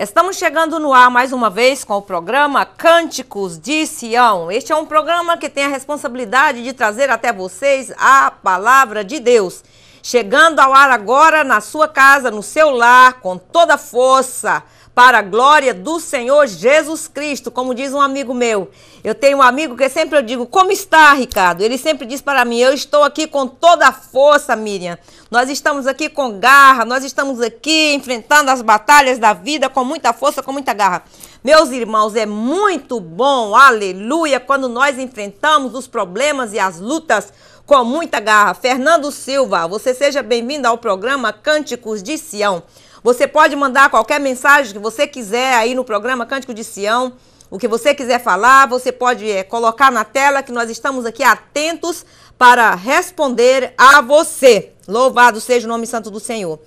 Estamos chegando no ar mais uma vez com o programa Cânticos de Sião. Este é um programa que tem a responsabilidade de trazer até vocês a palavra de Deus. Chegando ao ar agora na sua casa, no seu lar, com toda força para a glória do Senhor Jesus Cristo, como diz um amigo meu. Eu tenho um amigo que sempre eu digo: "Como está, Ricardo?". Ele sempre diz para mim: "Eu estou aqui com toda a força, Miriam. Nós estamos aqui com garra, nós estamos aqui enfrentando as batalhas da vida com muita força, com muita garra". Meus irmãos, é muito bom, aleluia, quando nós enfrentamos os problemas e as lutas com muita garra. Fernando Silva, você seja bem-vindo ao programa Cânticos de Sião. Você pode mandar qualquer mensagem que você quiser aí no programa Cântico de Sião. O que você quiser falar, você pode é, colocar na tela que nós estamos aqui atentos para responder a você. Louvado seja o nome santo do Senhor.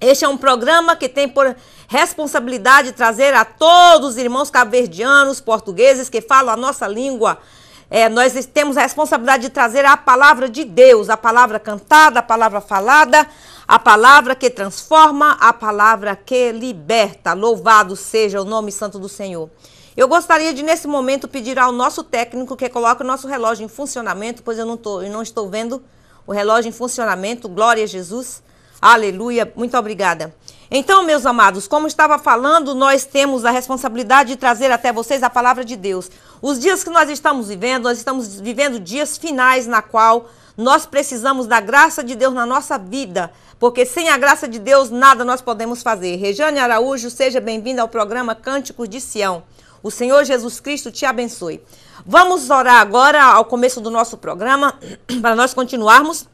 Este é um programa que tem por responsabilidade trazer a todos os irmãos cabo-verdianos, portugueses que falam a nossa língua. É, nós temos a responsabilidade de trazer a palavra de Deus, a palavra cantada, a palavra falada, a palavra que transforma, a palavra que liberta. Louvado seja o nome santo do Senhor. Eu gostaria de, nesse momento, pedir ao nosso técnico que coloque o nosso relógio em funcionamento, pois eu não, tô, eu não estou vendo o relógio em funcionamento. Glória a Jesus. Aleluia. Muito obrigada. Então, meus amados, como estava falando, nós temos a responsabilidade de trazer até vocês a palavra de Deus. Os dias que nós estamos vivendo, nós estamos vivendo dias finais na qual nós precisamos da graça de Deus na nossa vida porque sem a graça de Deus nada nós podemos fazer. Rejane Araújo, seja bem-vinda ao programa Cânticos de Sião. O Senhor Jesus Cristo te abençoe. Vamos orar agora ao começo do nosso programa, para nós continuarmos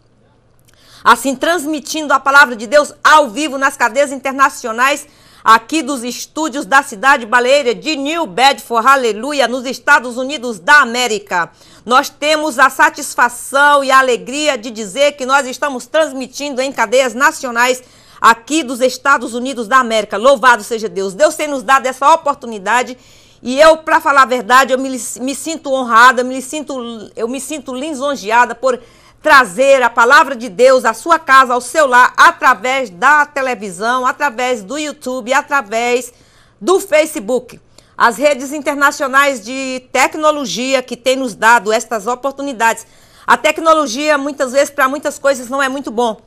assim transmitindo a palavra de Deus ao vivo nas cadeias internacionais aqui dos estúdios da cidade baleeira de New Bedford, aleluia, nos Estados Unidos da América. Nós temos a satisfação e a alegria de dizer que nós estamos transmitindo em cadeias nacionais aqui dos Estados Unidos da América. Louvado seja Deus. Deus tem nos dado essa oportunidade e eu, para falar a verdade, eu me, me sinto honrada, me sinto, eu me sinto lisonjeada por trazer a palavra de Deus à sua casa, ao seu lar, através da televisão, através do YouTube, através do Facebook. As redes internacionais de tecnologia que têm nos dado estas oportunidades. A tecnologia, muitas vezes, para muitas coisas não é muito bom,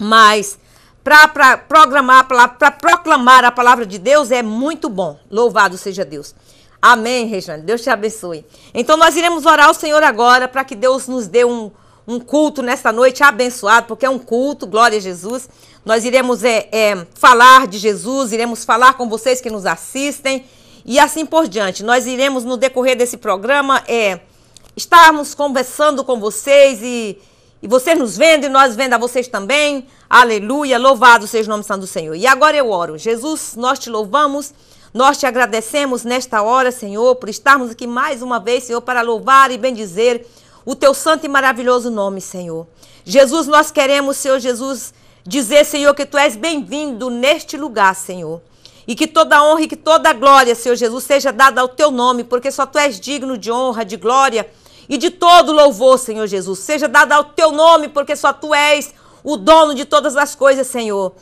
mas para programar, para proclamar a palavra de Deus é muito bom. Louvado seja Deus. Amém, Rejane. Deus te abençoe. Então, nós iremos orar ao Senhor agora para que Deus nos dê um, um culto nesta noite abençoado, porque é um culto, glória a Jesus. Nós iremos é, é, falar de Jesus, iremos falar com vocês que nos assistem e assim por diante. Nós iremos, no decorrer desse programa, é, estarmos conversando com vocês e, e vocês nos vendo e nós vendo a vocês também. Aleluia, louvado seja o nome santo do Senhor. E agora eu oro. Jesus, nós te louvamos. Nós te agradecemos nesta hora, Senhor, por estarmos aqui mais uma vez, Senhor, para louvar e bendizer o teu santo e maravilhoso nome, Senhor. Jesus, nós queremos, Senhor Jesus, dizer, Senhor, que tu és bem-vindo neste lugar, Senhor. E que toda honra e que toda glória, Senhor Jesus, seja dada ao teu nome, porque só tu és digno de honra, de glória e de todo louvor, Senhor Jesus. Seja dada ao teu nome, porque só tu és o dono de todas as coisas, Senhor.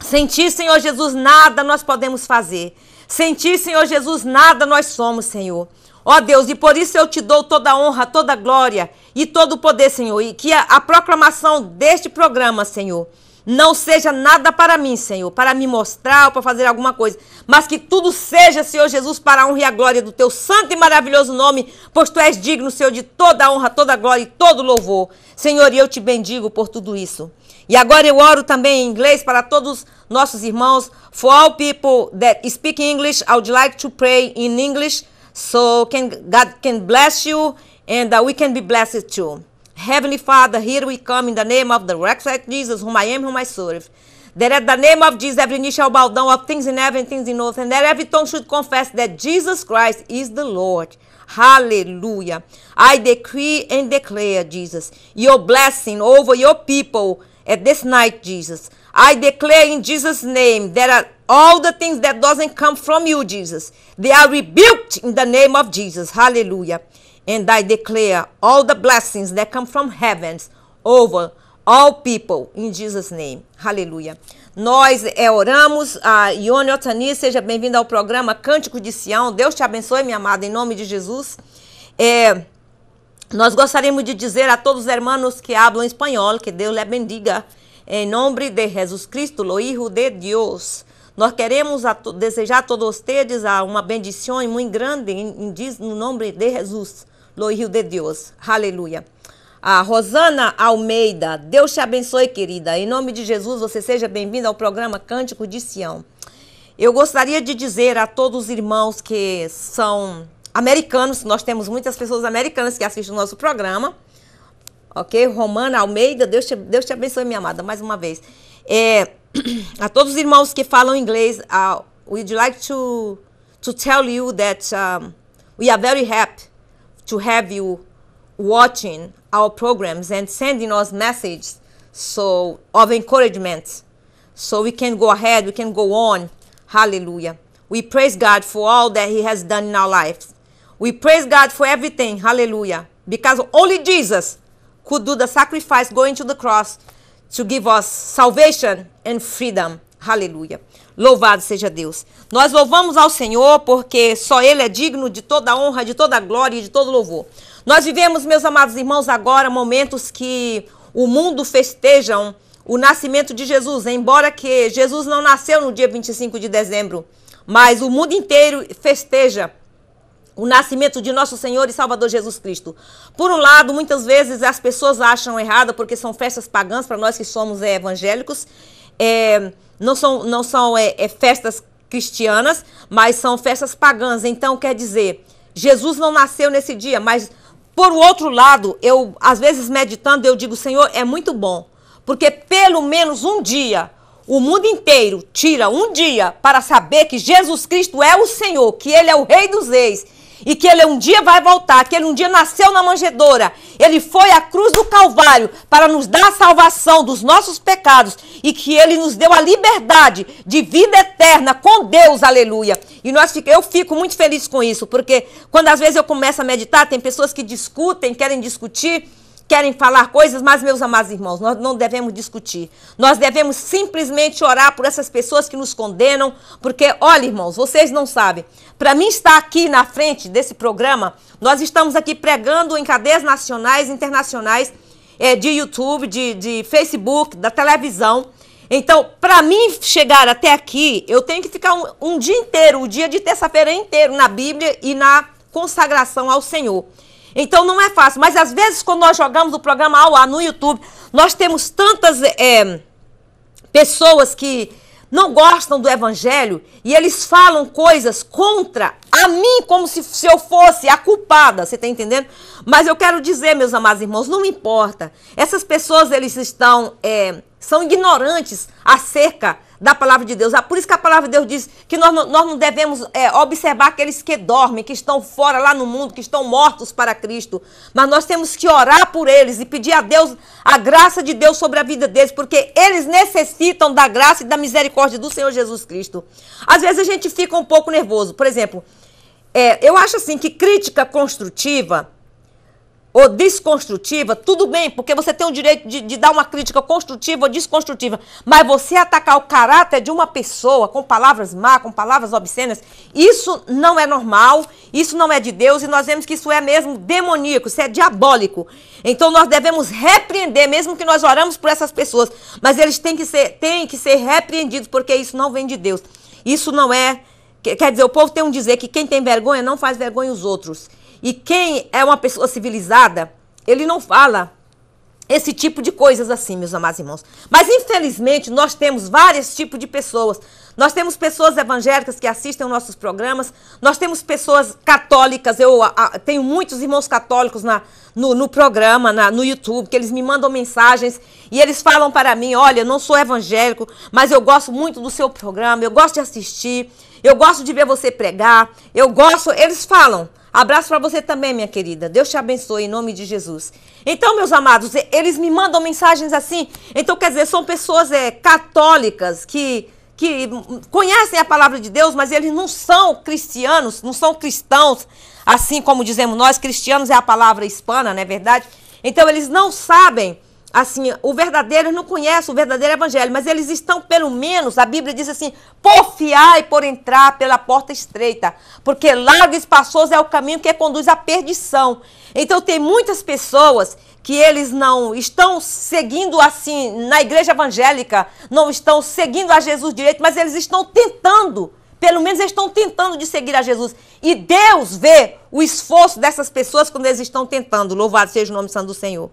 Sem ti, Senhor Jesus, nada nós podemos fazer. Sem ti, Senhor Jesus, nada nós somos, Senhor. Ó Deus, e por isso eu te dou toda a honra, toda a glória e todo o poder, Senhor. E que a, a proclamação deste programa, Senhor, não seja nada para mim, Senhor, para me mostrar ou para fazer alguma coisa, mas que tudo seja, Senhor Jesus, para a honra e a glória do teu santo e maravilhoso nome, pois tu és digno, Senhor, de toda a honra, toda a glória e todo louvor. Senhor, E eu te bendigo por tudo isso. E agora eu oro também em inglês para todos nossos irmãos, for all people that speak English, I would like to pray in English. So can God can bless you and uh, we can be blessed too. Heavenly Father, here we come in the name of the resurrected Jesus, whom I am, whom I serve. That at the name of Jesus, every knee shall bow down of things in heaven, things in earth, and that every tongue should confess that Jesus Christ is the Lord. Hallelujah. I decree and declare, Jesus, your blessing over your people at this night, Jesus. I declare in Jesus' name that all the things that doesn't come from you, Jesus, they are rebuked in the name of Jesus. Hallelujah. And I declare all the blessings that come from heavens over all people in Jesus' name. Hallelujah. Nós é, oramos. A Ione Otani, seja bem-vinda ao programa Cântico de Sião. Deus te abençoe, minha amada, em nome de Jesus. É, nós gostaríamos de dizer a todos os irmãos que hablam espanhol que Deus lhe bendiga. Em nome de Jesus Cristo, o Hijo de Deus. Nós queremos a desejar a todos vocês uma bendição muito grande em, em, no nome de Jesus, o Hijo de Deus. Aleluia. A Rosana Almeida, Deus te abençoe, querida. Em nome de Jesus, você seja bem-vinda ao programa Cântico de Sião. Eu gostaria de dizer a todos os irmãos que são americanos, nós temos muitas pessoas americanas que assistem o nosso programa ok? Romana Almeida, Deus te, Deus te abençoe, minha amada, mais uma vez. É, a todos os irmãos que falam inglês, uh, we'd like to, to tell you that um, we are very happy to have you watching our programs and sending us messages so of encouragement so we can go ahead we can go on hallelujah we praise god for all that he has done in our lives we praise god for everything hallelujah because only jesus who do the sacrifice going to the cross to give us salvation and freedom. Aleluia. Louvado seja Deus. Nós louvamos ao Senhor porque só Ele é digno de toda honra, de toda glória e de todo louvor. Nós vivemos, meus amados irmãos, agora momentos que o mundo festejam o nascimento de Jesus, embora que Jesus não nasceu no dia 25 de dezembro, mas o mundo inteiro festeja o nascimento de nosso Senhor e Salvador Jesus Cristo. Por um lado, muitas vezes as pessoas acham errado porque são festas pagãs para nós que somos é, evangélicos. É, não são, não são é, é, festas cristianas, mas são festas pagãs. Então, quer dizer, Jesus não nasceu nesse dia, mas por outro lado, eu às vezes meditando, eu digo, Senhor, é muito bom, porque pelo menos um dia o mundo inteiro tira um dia para saber que Jesus Cristo é o Senhor, que ele é o rei dos reis e que ele um dia vai voltar, que ele um dia nasceu na manjedoura. Ele foi à cruz do Calvário para nos dar a salvação dos nossos pecados e que ele nos deu a liberdade de vida eterna com Deus, aleluia. E nós eu fico muito feliz com isso, porque quando às vezes eu começo a meditar, tem pessoas que discutem, querem discutir, querem falar coisas, mas, meus amados irmãos, nós não devemos discutir. Nós devemos simplesmente orar por essas pessoas que nos condenam, porque, olha, irmãos, vocês não sabem. Para mim estar aqui na frente desse programa, nós estamos aqui pregando em cadeias nacionais, internacionais, é, de YouTube, de, de Facebook, da televisão. Então, para mim chegar até aqui, eu tenho que ficar um, um dia inteiro, o dia de terça-feira inteiro, na Bíblia e na consagração ao Senhor. Então não é fácil. Mas às vezes, quando nós jogamos o programa ao ar no YouTube, nós temos tantas é, pessoas que não gostam do evangelho e eles falam coisas contra a mim, como se, se eu fosse a culpada, você está entendendo? Mas eu quero dizer, meus amados irmãos, não importa. Essas pessoas, eles estão, é, são ignorantes acerca da palavra de Deus. Ah, por isso que a palavra de Deus diz que nós, nós não devemos é, observar aqueles que dormem, que estão fora lá no mundo, que estão mortos para Cristo. Mas nós temos que orar por eles e pedir a Deus a graça de Deus sobre a vida deles, porque eles necessitam da graça e da misericórdia do Senhor Jesus Cristo. Às vezes a gente fica um pouco nervoso. Por exemplo, é, eu acho assim que crítica construtiva ou desconstrutiva, tudo bem, porque você tem o direito de, de, dar uma crítica construtiva ou desconstrutiva, mas você atacar o caráter de uma pessoa com palavras má, com palavras obscenas, isso não é normal, isso não é de Deus e nós vemos que isso é mesmo demoníaco, isso é diabólico. Então nós devemos repreender, mesmo que nós oramos por essas pessoas, mas eles têm que ser, têm que ser repreendidos, porque isso não vem de Deus. Isso não é. Quer dizer, o povo tem um dizer que quem tem vergonha não faz vergonha os outros. E quem é uma pessoa civilizada, ele não fala esse tipo de coisas assim, meus amados irmãos. Mas infelizmente nós temos vários tipos de pessoas. Nós temos pessoas evangélicas que assistem aos nossos programas, nós temos pessoas católicas, eu a, tenho muitos irmãos católicos na, no, no programa, na, no YouTube, que eles me mandam mensagens e eles falam para mim, olha, eu não sou evangélico, mas eu gosto muito do seu programa, eu gosto de assistir, eu gosto de ver você pregar. Eu gosto, eles falam. Abraço para você também, minha querida. Deus te abençoe em nome de Jesus. Então, meus amados, eles me mandam mensagens assim. Então, quer dizer, são pessoas é, católicas que que conhecem a palavra de Deus, mas eles não são cristianos, não são cristãos, assim como dizemos nós, cristianos é a palavra hispana, não é verdade? Então eles não sabem assim, o verdadeiro não conhece o verdadeiro evangelho, mas eles estão, pelo menos, a Bíblia diz assim, porfiar e por entrar pela porta estreita, porque largo e espaçoso é o caminho que conduz à perdição. Então tem muitas pessoas que eles não estão seguindo assim na igreja evangélica, não estão seguindo a Jesus direito, mas eles estão tentando pelo menos eles estão tentando de seguir a Jesus. E Deus vê o esforço dessas pessoas quando eles estão tentando. Louvado seja o nome santo do Senhor.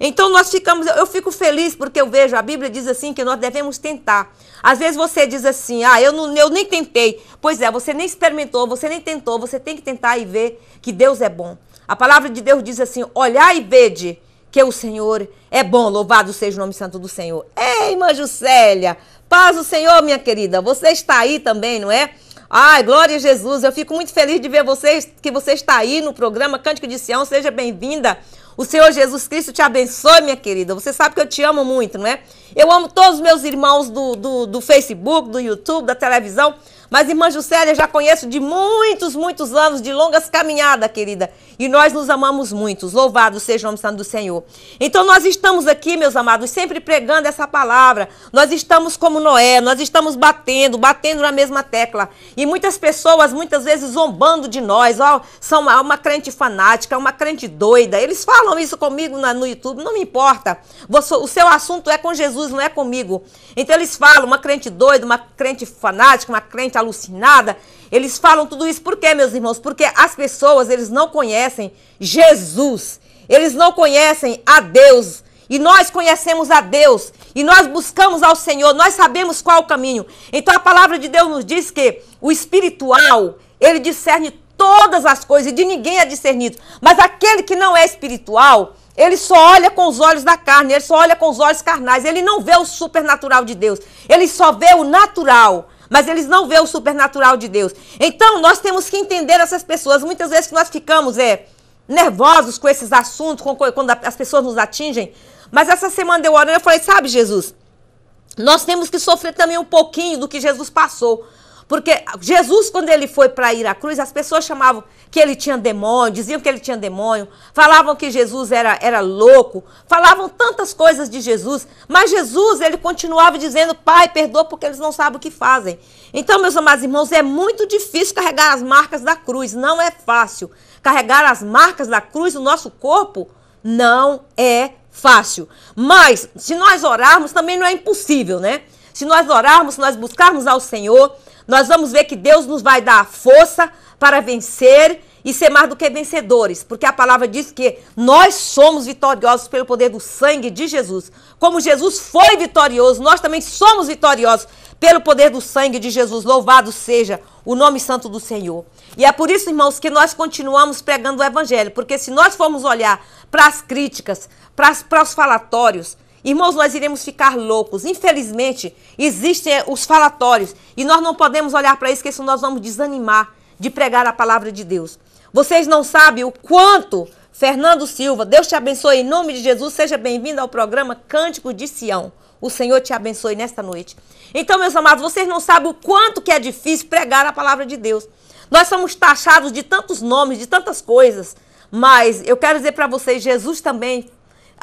Então nós ficamos, eu fico feliz porque eu vejo, a Bíblia diz assim que nós devemos tentar. Às vezes você diz assim, ah, eu, não, eu nem tentei. Pois é, você nem experimentou, você nem tentou, você tem que tentar e ver que Deus é bom. A palavra de Deus diz assim: olhar e vede que o Senhor é bom, louvado seja o nome santo do Senhor. Ei, irmã Juscelia, paz o Senhor, minha querida. Você está aí também, não é? Ai, glória a Jesus. Eu fico muito feliz de ver vocês, que você está aí no programa Cântico de Sião. Seja bem-vinda. O Senhor Jesus Cristo te abençoe, minha querida. Você sabe que eu te amo muito, não é? Eu amo todos os meus irmãos do, do, do Facebook, do YouTube, da televisão. Mas irmã Juscelia já conheço de muitos, muitos anos, de longas caminhadas, querida. E nós nos amamos muito. Louvado seja o nome santo do Senhor. Então nós estamos aqui, meus amados, sempre pregando essa palavra. Nós estamos como Noé, nós estamos batendo, batendo na mesma tecla. E muitas pessoas, muitas vezes, zombando de nós. Ó, são uma, uma crente fanática, uma crente doida. Eles falam isso comigo na, no YouTube, não me importa. Você, o seu assunto é com Jesus, não é comigo. Então eles falam, uma crente doida, uma crente fanática, uma crente alucinada. Eles falam tudo isso por quê, meus irmãos? Porque as pessoas, eles não conhecem Jesus. Eles não conhecem a Deus. E nós conhecemos a Deus. E nós buscamos ao Senhor. Nós sabemos qual é o caminho. Então a palavra de Deus nos diz que o espiritual, ele discerne todas as coisas e de ninguém é discernido. Mas aquele que não é espiritual, ele só olha com os olhos da carne, ele só olha com os olhos carnais, ele não vê o supernatural de Deus, ele só vê o natural mas eles não vê o supernatural de Deus. Então, nós temos que entender essas pessoas. Muitas vezes que nós ficamos é, nervosos com esses assuntos, com, quando as pessoas nos atingem. Mas essa semana eu orando, eu falei, sabe, Jesus, nós temos que sofrer também um pouquinho do que Jesus passou. Porque Jesus, quando ele foi para ir à cruz, as pessoas chamavam que ele tinha demônio, diziam que ele tinha demônio, falavam que Jesus era, era louco, falavam tantas coisas de Jesus, mas Jesus, ele continuava dizendo: Pai, perdoa porque eles não sabem o que fazem. Então, meus amados irmãos, é muito difícil carregar as marcas da cruz, não é fácil. Carregar as marcas da cruz no nosso corpo não é fácil. Mas, se nós orarmos, também não é impossível, né? Se nós orarmos, se nós buscarmos ao Senhor, nós vamos ver que Deus nos vai dar força para vencer e ser mais do que vencedores, porque a palavra diz que nós somos vitoriosos pelo poder do sangue de Jesus. Como Jesus foi vitorioso, nós também somos vitoriosos pelo poder do sangue de Jesus. Louvado seja o nome santo do Senhor. E é por isso, irmãos, que nós continuamos pregando o evangelho, porque se nós formos olhar para as críticas, para, os falatórios, Irmãos, nós iremos ficar loucos. Infelizmente, existem os falatórios e nós não podemos olhar para isso, porque senão nós vamos desanimar de pregar a palavra de Deus. Vocês não sabem o quanto Fernando Silva, Deus te abençoe em nome de Jesus. Seja bem-vindo ao programa Cântico de Sião. O Senhor te abençoe nesta noite. Então, meus amados, vocês não sabem o quanto que é difícil pregar a palavra de Deus. Nós somos taxados de tantos nomes, de tantas coisas, mas eu quero dizer para vocês, Jesus também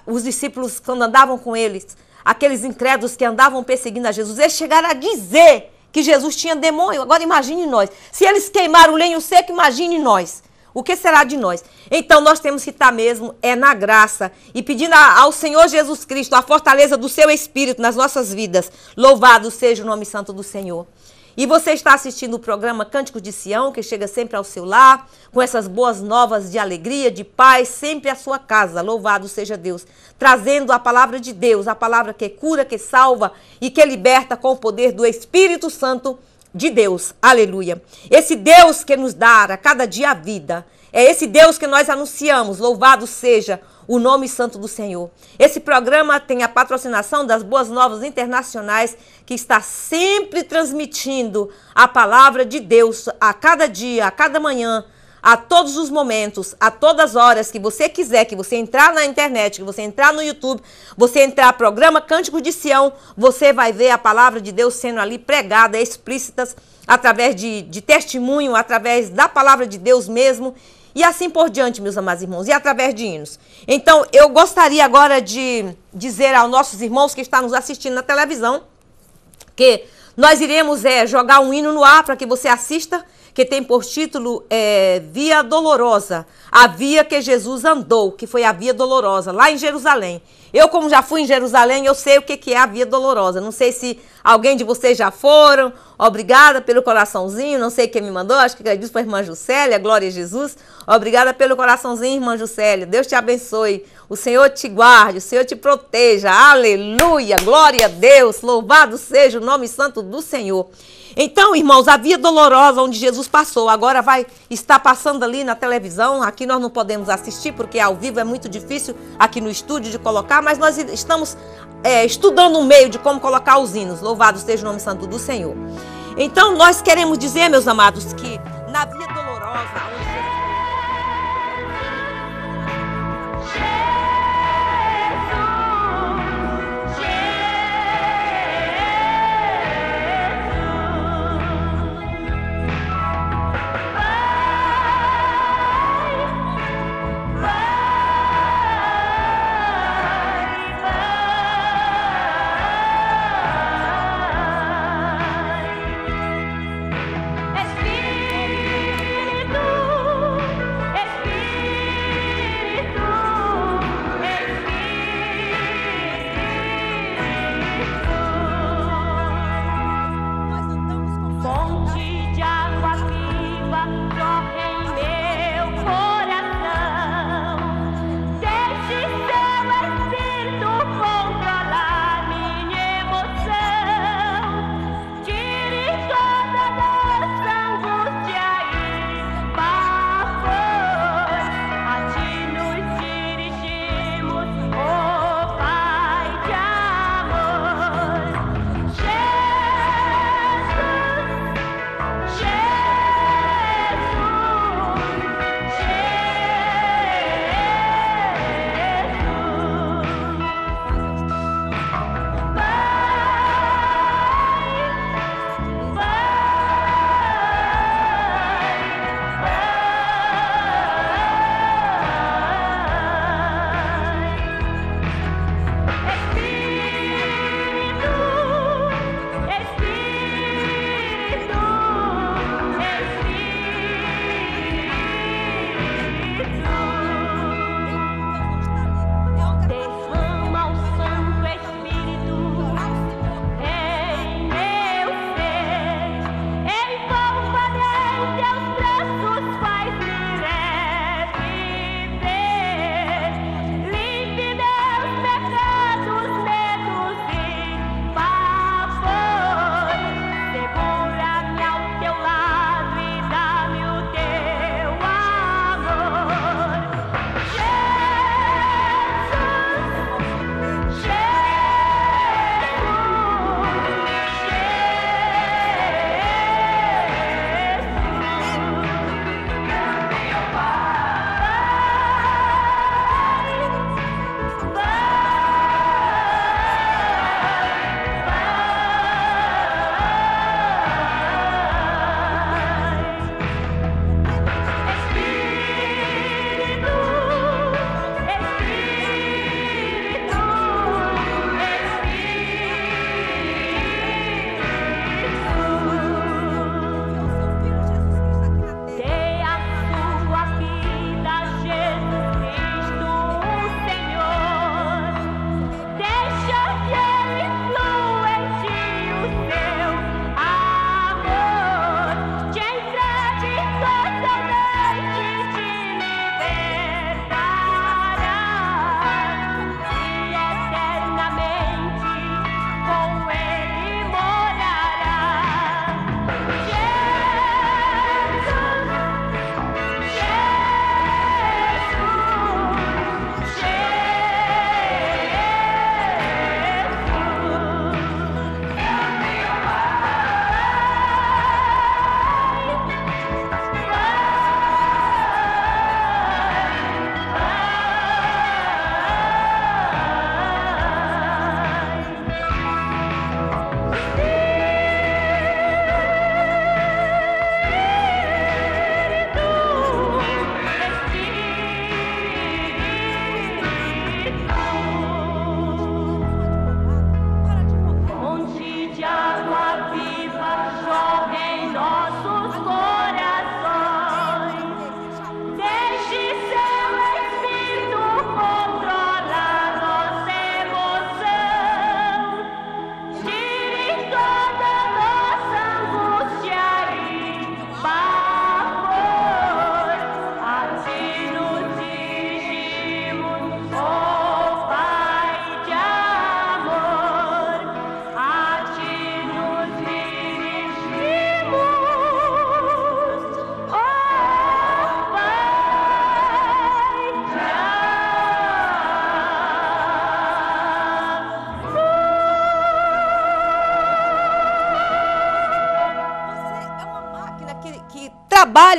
os discípulos quando andavam com eles, aqueles incrédulos que andavam perseguindo a Jesus, eles chegaram a dizer que Jesus tinha demônio. Agora imagine nós. Se eles queimaram o lenho seco, imagine nós. O que será de nós? Então nós temos que estar mesmo é na graça e pedindo ao Senhor Jesus Cristo a fortaleza do seu espírito nas nossas vidas. Louvado seja o nome santo do Senhor. E você está assistindo o programa Cânticos de Sião, que chega sempre ao seu lar, com essas boas novas de alegria, de paz, sempre à sua casa. Louvado seja Deus, trazendo a palavra de Deus, a palavra que cura, que salva e que liberta com o poder do Espírito Santo de Deus. Aleluia. Esse Deus que nos dá a cada dia a vida. É esse Deus que nós anunciamos. Louvado seja o nome santo do Senhor. Esse programa tem a patrocinação das Boas Novas Internacionais, que está sempre transmitindo a palavra de Deus a cada dia, a cada manhã, a todos os momentos, a todas as horas que você quiser, que você entrar na internet, que você entrar no YouTube, você entrar programa Cântico de Sião, você vai ver a palavra de Deus sendo ali pregada, explícitas, através de, de testemunho, através da palavra de Deus mesmo. E assim por diante, meus amados irmãos, e através de hinos. Então, eu gostaria agora de dizer aos nossos irmãos que estão nos assistindo na televisão que nós iremos é, jogar um hino no ar para que você assista, que tem por título é, Via Dolorosa, a via que Jesus andou, que foi a Via Dolorosa, lá em Jerusalém. Eu, como já fui em Jerusalém, eu sei o que é a Via Dolorosa. Não sei se alguém de vocês já foram Obrigada pelo coraçãozinho, não sei quem me mandou, acho que disse para a irmã Juscelia, glória a Jesus. Obrigada pelo coraçãozinho, irmã Juscelia. Deus te abençoe. O Senhor te guarde, o Senhor te proteja. Aleluia, glória a Deus. Louvado seja o nome santo do Senhor. Então, irmãos, a via dolorosa onde Jesus passou, agora vai estar passando ali na televisão. Aqui nós não podemos assistir porque ao vivo é muito difícil aqui no estúdio de colocar, mas nós estamos é, estudando um meio de como colocar os hinos. Louvado seja o nome santo do Senhor. Então nós queremos dizer, meus amados, que na via dolorosa,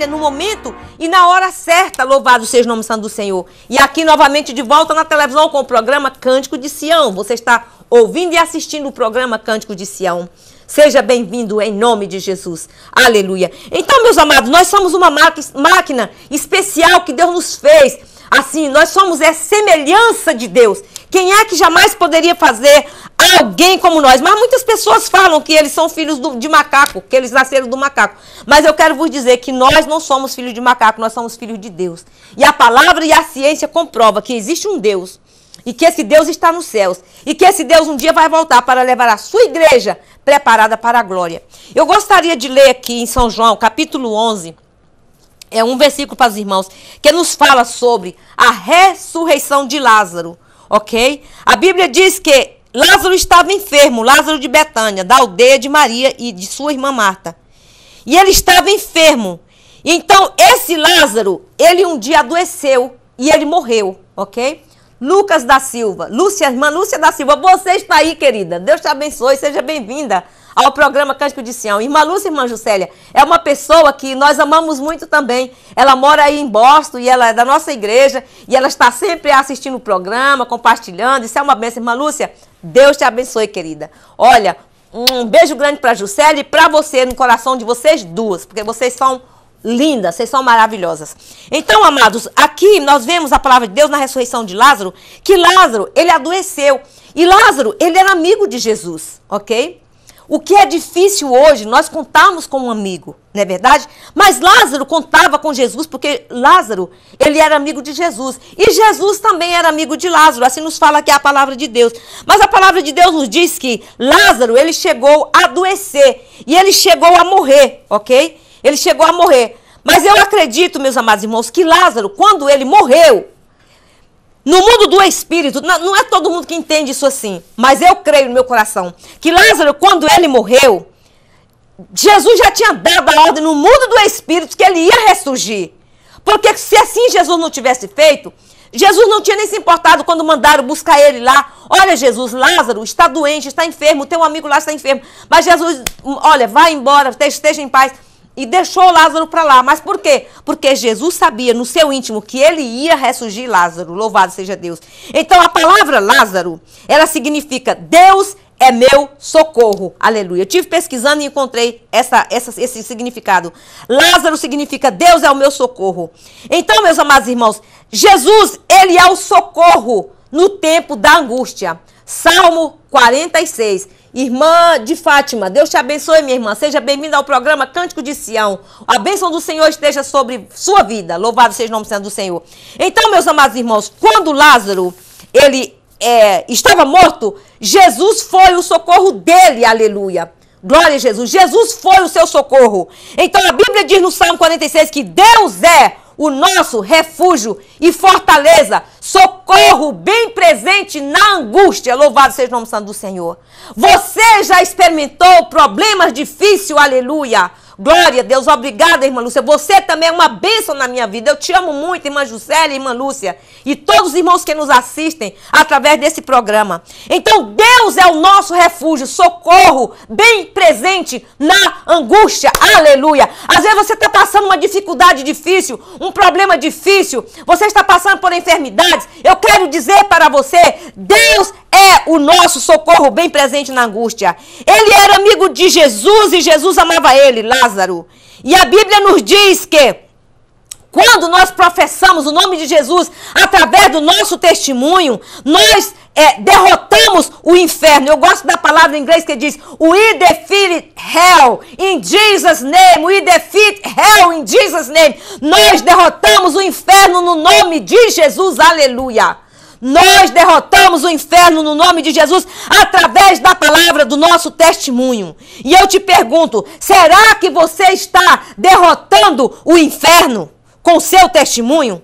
no momento e na hora certa. Louvado seja o nome santo do Senhor. E aqui novamente de volta na televisão com o programa Cântico de Sião. Você está ouvindo e assistindo o programa Cântico de Sião. Seja bem-vindo em nome de Jesus. Aleluia. Então, meus amados, nós somos uma máquina especial que Deus nos fez. Assim, nós somos a é semelhança de Deus. Quem é que jamais poderia fazer alguém como nós? Mas muitas pessoas falam que eles são filhos do, de macaco, que eles nasceram do macaco. Mas eu quero vos dizer que nós não somos filhos de macaco, nós somos filhos de Deus. E a palavra e a ciência comprova que existe um Deus e que esse Deus está nos céus e que esse Deus um dia vai voltar para levar a sua igreja preparada para a glória. Eu gostaria de ler aqui em São João, capítulo 11, é um versículo para os irmãos, que nos fala sobre a ressurreição de Lázaro ok? A Bíblia diz que Lázaro estava enfermo, Lázaro de Betânia, da aldeia de Maria e de sua irmã Marta. E ele estava enfermo. Então, esse Lázaro, ele um dia adoeceu e ele morreu, ok? Lucas da Silva, Lúcia, irmã Lúcia da Silva, você está aí, querida. Deus te abençoe, seja bem-vinda ao programa Cântico de Sião. Irmã Lúcia, irmã Juscelia, é uma pessoa que nós amamos muito também. Ela mora aí em Boston e ela é da nossa igreja e ela está sempre assistindo o programa, compartilhando. Isso é uma benção, irmã Lúcia. Deus te abençoe, querida. Olha, um beijo grande para Juscelia e para você, no coração de vocês duas, porque vocês são lindas, vocês são maravilhosas. Então, amados, aqui nós vemos a palavra de Deus na ressurreição de Lázaro, que Lázaro, ele adoeceu. E Lázaro, ele era amigo de Jesus, ok? O que é difícil hoje, nós contarmos com um amigo, não é verdade? Mas Lázaro contava com Jesus, porque Lázaro, ele era amigo de Jesus. E Jesus também era amigo de Lázaro, assim nos fala aqui é a palavra de Deus. Mas a palavra de Deus nos diz que Lázaro, ele chegou a adoecer. E ele chegou a morrer, ok? Ele chegou a morrer. Mas eu acredito, meus amados irmãos, que Lázaro, quando ele morreu, no mundo do espírito, não é todo mundo que entende isso assim, mas eu creio no meu coração que Lázaro, quando ele morreu, Jesus já tinha dado a ordem no mundo do espírito que ele ia ressurgir. Porque se assim Jesus não tivesse feito, Jesus não tinha nem se importado quando mandaram buscar ele lá. Olha, Jesus, Lázaro está doente, está enfermo, teu amigo lá está enfermo. Mas Jesus, hum, olha, vai embora, esteja em paz e deixou Lázaro para lá. Mas por quê? Porque Jesus sabia no seu íntimo que ele ia ressurgir Lázaro. Louvado seja Deus. Então a palavra Lázaro, ela significa Deus é meu socorro. Aleluia. Eu tive pesquisando e encontrei essa, essa, esse significado. Lázaro significa Deus é o meu socorro. Então, meus amados irmãos, Jesus, ele é o socorro no tempo da angústia. Salmo 46. Irmã de Fátima, Deus te abençoe, minha irmã. Seja bem-vinda ao programa Cântico de Sião. A bênção do Senhor esteja sobre sua vida. Louvado seja o nome do Senhor. Então, meus amados irmãos, quando Lázaro ele é, estava morto, Jesus foi o socorro dele. Aleluia. Glória a Jesus. Jesus foi o seu socorro. Então a Bíblia diz no Salmo 46 que Deus é o nosso refúgio e fortaleza, socorro bem presente na angústia. Louvado seja o nome santo do Senhor. Você já experimentou problemas difíceis, aleluia. Glória a Deus, obrigada, irmã Lúcia. Você também é uma bênção na minha vida. Eu te amo muito, irmã Juscelia, irmã Lúcia. E todos os irmãos que nos assistem através desse programa. Então, Deus é o nosso refúgio, socorro, bem presente na angústia. Aleluia. Às vezes você está passando uma dificuldade difícil, um problema difícil, você está passando por enfermidades. Eu quero dizer para você: Deus é o nosso socorro bem presente na angústia. Ele era amigo de Jesus e Jesus amava ele lá Lázaro. E a Bíblia nos diz que quando nós professamos o nome de Jesus através do nosso testemunho, nós é, derrotamos o inferno. Eu gosto da palavra em inglês que diz: We defeat hell in Jesus' name. We defeat hell in Jesus' name. Nós derrotamos o inferno no nome de Jesus. Aleluia. Nós derrotamos o inferno no nome de Jesus através da palavra, do nosso testemunho. E eu te pergunto: será que você está derrotando o inferno com seu testemunho?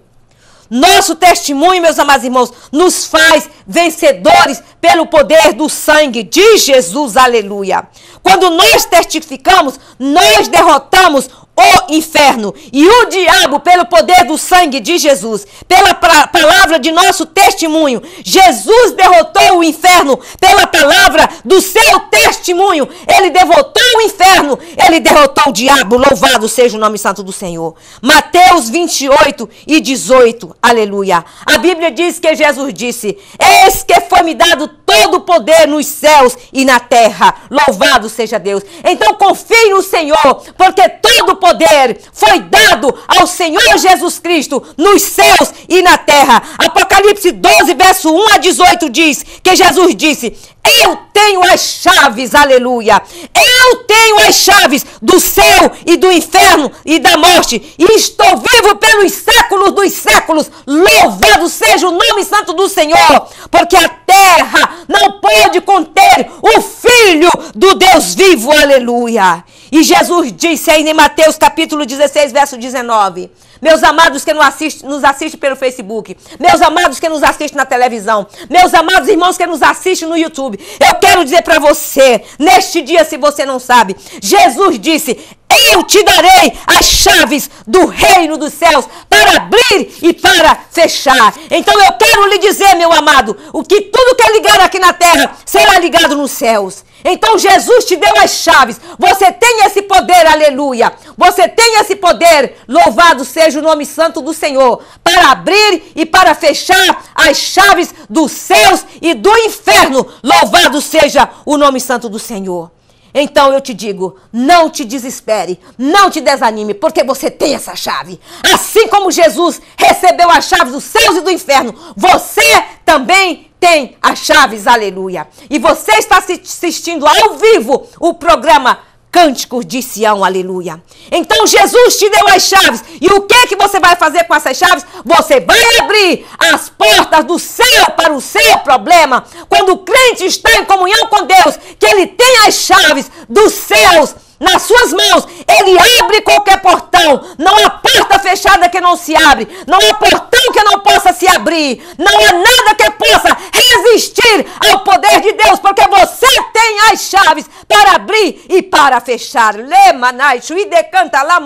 Nosso testemunho, meus amados irmãos, nos faz vencedores pelo poder do sangue de Jesus, aleluia. Quando nós testificamos, nós derrotamos o inferno e o diabo pelo poder do sangue de Jesus, pela palavra de nosso testemunho. Jesus derrotou o inferno pela palavra do seu testemunho. Ele derrotou o inferno, ele derrotou o diabo. Louvado seja o nome santo do Senhor. Mateus 28 e 18. Aleluia. A Bíblia diz que Jesus disse: Eis que foi-me dado todo o poder nos céus e na terra. Louvado seja Deus. Então confie no Senhor, porque todo o poder poder foi dado ao Senhor Jesus Cristo nos céus e na terra. Apocalipse 12, verso 1 a 18 diz que Jesus disse: Eu tenho as chaves, aleluia. Eu tenho as chaves do céu e do inferno e da morte, e estou vivo pelos séculos dos séculos. Louvado seja o nome santo do Senhor, porque a terra não pode conter o filho do Deus vivo, aleluia. E Jesus disse ainda em Mateus capítulo 16, verso 19: Meus amados que nos assistem, nos assiste pelo Facebook, meus amados que nos assistem na televisão, meus amados irmãos que nos assistem no YouTube, eu quero dizer para você, neste dia, se você não sabe, Jesus disse: Eu te darei as chaves do reino dos céus para abrir e para fechar. Então eu quero lhe dizer, meu amado, o que tudo que é ligado aqui na terra será ligado nos céus. Então Jesus te deu as chaves. Você tem esse poder, aleluia. Você tem esse poder. Louvado seja o nome santo do Senhor, para abrir e para fechar as chaves dos céus e do inferno. Louvado seja o nome santo do Senhor. Então eu te digo, não te desespere, não te desanime, porque você tem essa chave. Assim como Jesus recebeu as chaves dos céus e do inferno, você também tem as chaves, aleluia. E você está assistindo ao vivo o programa Cânticos de Sião, aleluia. Então Jesus te deu as chaves. E o que é que você vai fazer com essas chaves? Você vai abrir as portas do céu para o seu problema. Quando o crente está em comunhão com Deus, que ele tem as chaves dos céus nas suas mãos. Ele abre qualquer portão. Não há porta fechada que não se abre. Não há portão que não possa se abrir. Não há nada que possa resistir ao poder de Deus, porque você tem as chaves para abrir e para fechar. Lê, Manai, Chuide, lá,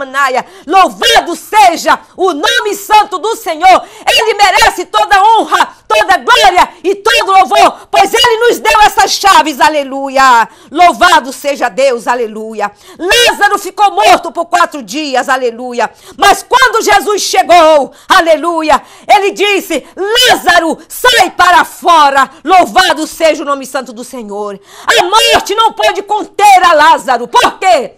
Louvado seja o nome santo do Senhor. Ele merece toda honra toda glória e todo louvor, pois ele nos deu essas chaves, aleluia. Louvado seja Deus, aleluia. Lázaro ficou morto por quatro dias, aleluia. Mas quando Jesus chegou, aleluia, ele disse: Lázaro, sai para fora. Louvado seja o nome santo do Senhor. A morte não pode conter a Lázaro, por quê?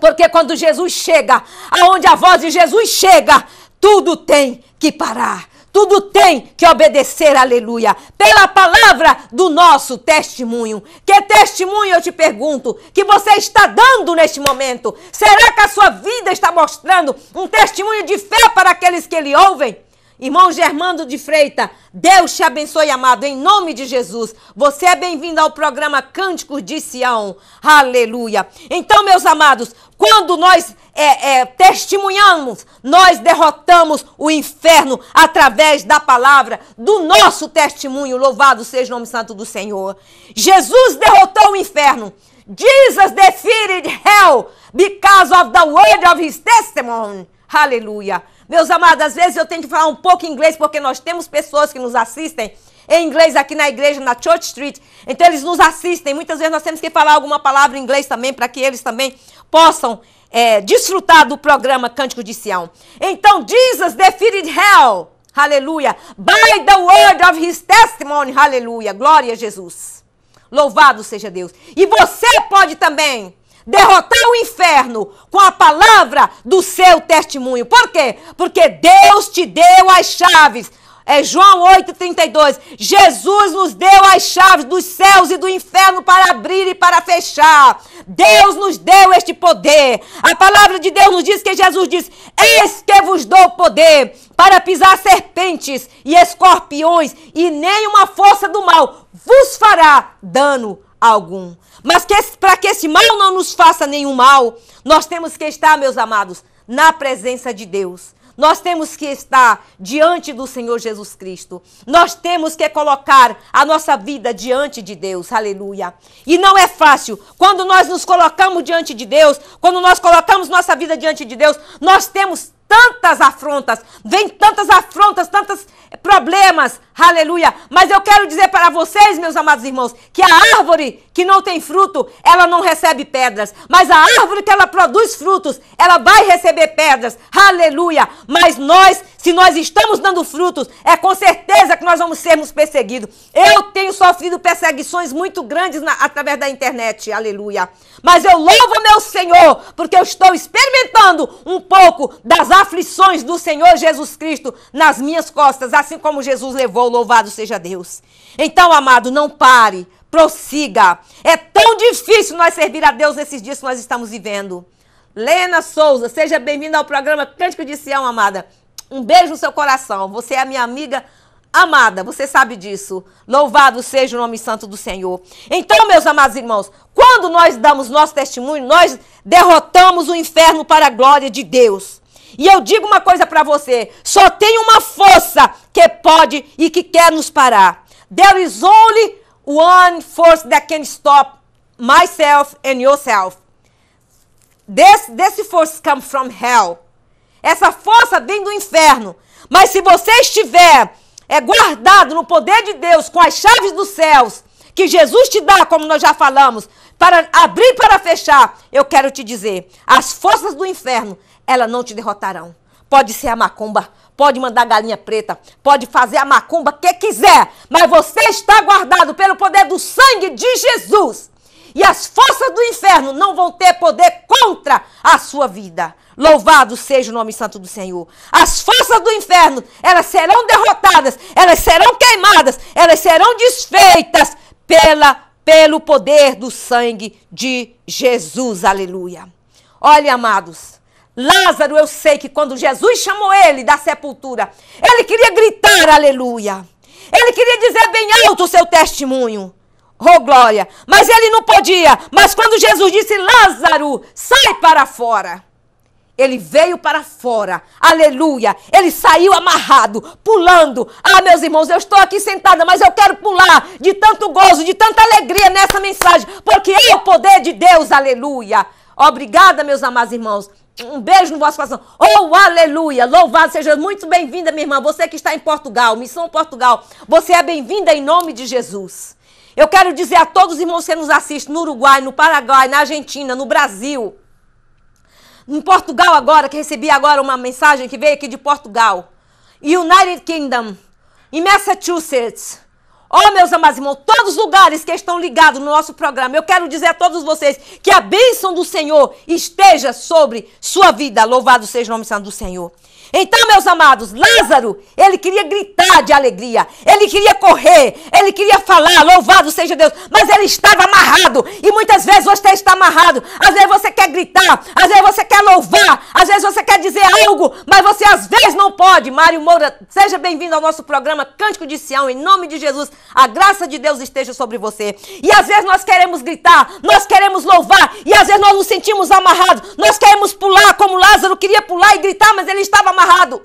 Porque quando Jesus chega, aonde a voz de Jesus chega, tudo tem que parar. Tudo tem que obedecer, aleluia, pela palavra do nosso testemunho. Que testemunho eu te pergunto que você está dando neste momento? Será que a sua vida está mostrando um testemunho de fé para aqueles que lhe ouvem? Irmão Germando de Freita, Deus te abençoe, amado, em nome de Jesus. Você é bem-vindo ao programa Cânticos de Sião. Aleluia. Então, meus amados, quando nós é, é, testemunhamos, nós derrotamos o inferno através da palavra, do nosso testemunho. Louvado seja o nome santo do Senhor. Jesus derrotou o inferno. Jesus defeated hell because of the word of his testimony. Aleluia. Meus amados, às vezes eu tenho que falar um pouco inglês porque nós temos pessoas que nos assistem em inglês aqui na igreja, na Church Street. Então eles nos assistem. Muitas vezes nós temos que falar alguma palavra em inglês também para que eles também possam é, desfrutar do programa Cântico de Sião. Então, Jesus defeated hell, aleluia, by the word of his testimony, aleluia, glória a Jesus. Louvado seja Deus. E você pode também derrotar o inferno com a palavra do seu testemunho. Por quê? Porque Deus te deu as chaves é João 8,32. Jesus nos deu as chaves dos céus e do inferno para abrir e para fechar. Deus nos deu este poder. A palavra de Deus nos diz que Jesus diz: Eis que vos dou poder para pisar serpentes e escorpiões, e nenhuma força do mal vos fará dano algum. Mas para que esse mal não nos faça nenhum mal, nós temos que estar, meus amados, na presença de Deus. Nós temos que estar diante do Senhor Jesus Cristo. Nós temos que colocar a nossa vida diante de Deus. Aleluia. E não é fácil. Quando nós nos colocamos diante de Deus, quando nós colocamos nossa vida diante de Deus, nós temos tantas afrontas, vem tantas afrontas, tantos problemas, aleluia. Mas eu quero dizer para vocês, meus amados irmãos, que a árvore que não tem fruto, ela não recebe pedras, mas a árvore que ela produz frutos, ela vai receber pedras, aleluia. Mas nós se nós estamos dando frutos, é com certeza que nós vamos sermos perseguidos. Eu tenho sofrido perseguições muito grandes na, através da internet, aleluia. Mas eu louvo meu Senhor, porque eu estou experimentando um pouco das aflições do Senhor Jesus Cristo nas minhas costas, assim como Jesus levou, louvado seja Deus. Então, amado, não pare, prossiga. É tão difícil nós servir a Deus nesses dias que nós estamos vivendo. Lena Souza, seja bem-vinda ao programa Cântico de Sião, amada. Um beijo no seu coração. Você é a minha amiga amada, você sabe disso. Louvado seja o nome santo do Senhor. Então, meus amados irmãos, quando nós damos nosso testemunho, nós derrotamos o inferno para a glória de Deus. E eu digo uma coisa para você: só tem uma força que pode e que quer nos parar. There is only one force that can stop myself and yourself. This, this force comes from hell essa força vem do inferno. Mas se você estiver é guardado no poder de Deus com as chaves dos céus, que Jesus te dá, como nós já falamos, para abrir para fechar, eu quero te dizer, as forças do inferno, elas não te derrotarão. Pode ser a macumba, pode mandar galinha preta, pode fazer a macumba que quiser, mas você está guardado pelo poder do sangue de Jesus e as forças do inferno não vão ter poder contra a sua vida. Louvado seja o nome santo do Senhor. As forças do inferno, elas serão derrotadas, elas serão queimadas, elas serão desfeitas pela pelo poder do sangue de Jesus. Aleluia. Olha, amados, Lázaro, eu sei que quando Jesus chamou ele da sepultura, ele queria gritar aleluia. Ele queria dizer bem alto o seu testemunho. Oh glória! Mas ele não podia. Mas quando Jesus disse: Lázaro, sai para fora. Ele veio para fora, aleluia. Ele saiu amarrado, pulando. Ah, meus irmãos, eu estou aqui sentada, mas eu quero pular de tanto gozo, de tanta alegria nessa mensagem, porque é o poder de Deus, aleluia. Obrigada, meus amados irmãos. Um beijo no vosso coração. Oh, aleluia! Louvado seja muito bem-vinda, minha irmã. Você que está em Portugal, Missão Portugal, você é bem-vinda em nome de Jesus. Eu quero dizer a todos os irmãos que nos assistem no Uruguai, no Paraguai, na Argentina, no Brasil, em Portugal agora, que recebi agora uma mensagem que veio aqui de Portugal, United Kingdom, em Massachusetts. Ó, oh, meus amados irmãos, todos os lugares que estão ligados no nosso programa, eu quero dizer a todos vocês que a bênção do Senhor esteja sobre sua vida. Louvado seja o nome santo do Senhor. Então, meus amados, Lázaro, ele queria gritar de alegria, ele queria correr, ele queria falar, louvado seja Deus, mas ele estava amarrado. E muitas vezes você está amarrado. Às vezes você quer gritar, às vezes você quer louvar, às vezes você quer dizer algo, mas você às vezes não pode. Mário Moura, seja bem-vindo ao nosso programa Cântico de Sião, em nome de Jesus. A graça de Deus esteja sobre você. E às vezes nós queremos gritar, nós queremos louvar, e às vezes nós nos sentimos amarrados, nós queremos pular como Lázaro queria pular e gritar, mas ele estava amarrado.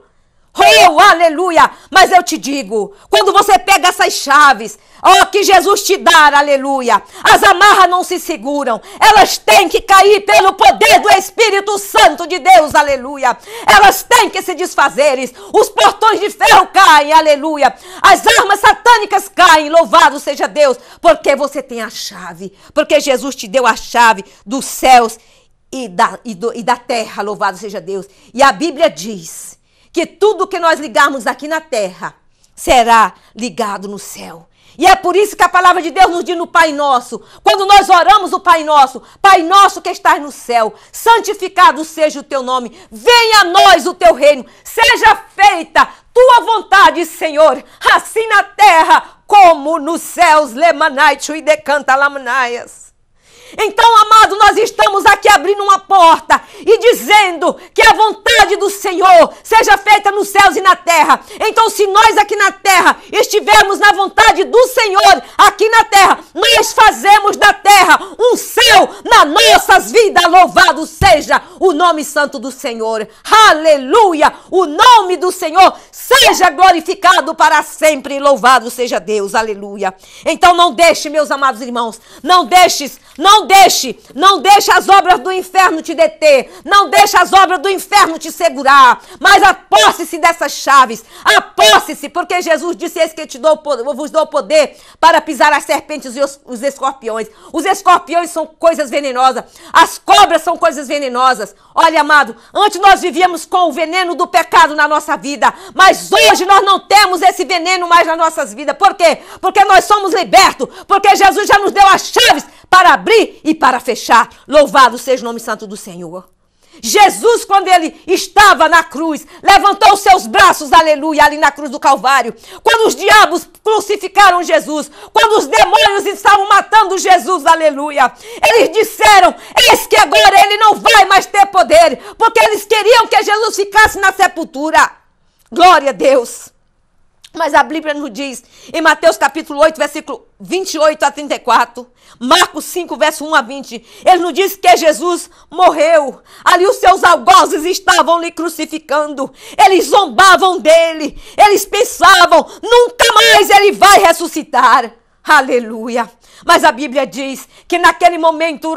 Oh, aleluia! Mas eu te digo, quando você pega essas chaves, ó, oh, que Jesus te dá, aleluia! As amarras não se seguram, elas têm que cair pelo poder do Espírito Santo de Deus, aleluia! Elas têm que se desfazeres, os portões de ferro caem, aleluia! As armas satânicas caem, louvado seja Deus, porque você tem a chave, porque Jesus te deu a chave dos céus e da, e, do, e da terra, louvado seja Deus. E a Bíblia diz que tudo que nós ligarmos aqui na terra será ligado no céu. E é por isso que a palavra de Deus nos diz no Pai Nosso, quando nós oramos o Pai Nosso, Pai Nosso que estás no céu, santificado seja o teu nome, venha a nós o teu reino, seja feita tua vontade, Senhor, assim na terra como nos céus, lemanai, e decanta lamanaias. Então, amado, nós estamos aqui abrindo uma porta e dizendo que a vontade do Senhor seja feita nos céus e na terra. Então, se nós aqui na terra estivermos na vontade do Senhor, aqui na terra, nós fazemos da terra um céu na nossas vidas. Louvado seja o nome santo do Senhor. Aleluia! O nome do Senhor seja glorificado para sempre. Louvado seja Deus. Aleluia. Então, não deixe, meus amados irmãos, não deixes, não não deixe, não deixe as obras do inferno te deter. Não deixe as obras do inferno te segurar. Mas aposte-se dessas chaves. Aposte-se, porque Jesus disse: Eis que te dou, vos dou poder para pisar as serpentes e os, os escorpiões. Os escorpiões são coisas venenosas. As cobras são coisas venenosas. Olha, amado, antes nós vivíamos com o veneno do pecado na nossa vida. Mas hoje nós não temos esse veneno mais nas nossas vidas. Por quê? Porque nós somos libertos. Porque Jesus já nos deu as chaves para abrir e para fechar. Louvado seja o nome santo do Senhor. Jesus, quando ele estava na cruz, levantou seus braços, aleluia, ali na cruz do Calvário. Quando os diabos crucificaram Jesus, quando os demônios estavam matando Jesus, aleluia, eles disseram: Eis que agora ele não vai mais ter poder, porque eles queriam que Jesus ficasse na sepultura. Glória a Deus. Mas a Bíblia nos diz, em Mateus capítulo 8, versículo 28 a 34, Marcos 5, verso 1 a 20, ele nos diz que Jesus morreu. Ali os seus algozes estavam lhe crucificando. Eles zombavam dele. Eles pensavam, nunca mais ele vai ressuscitar. Aleluia. Mas a Bíblia diz que naquele momento,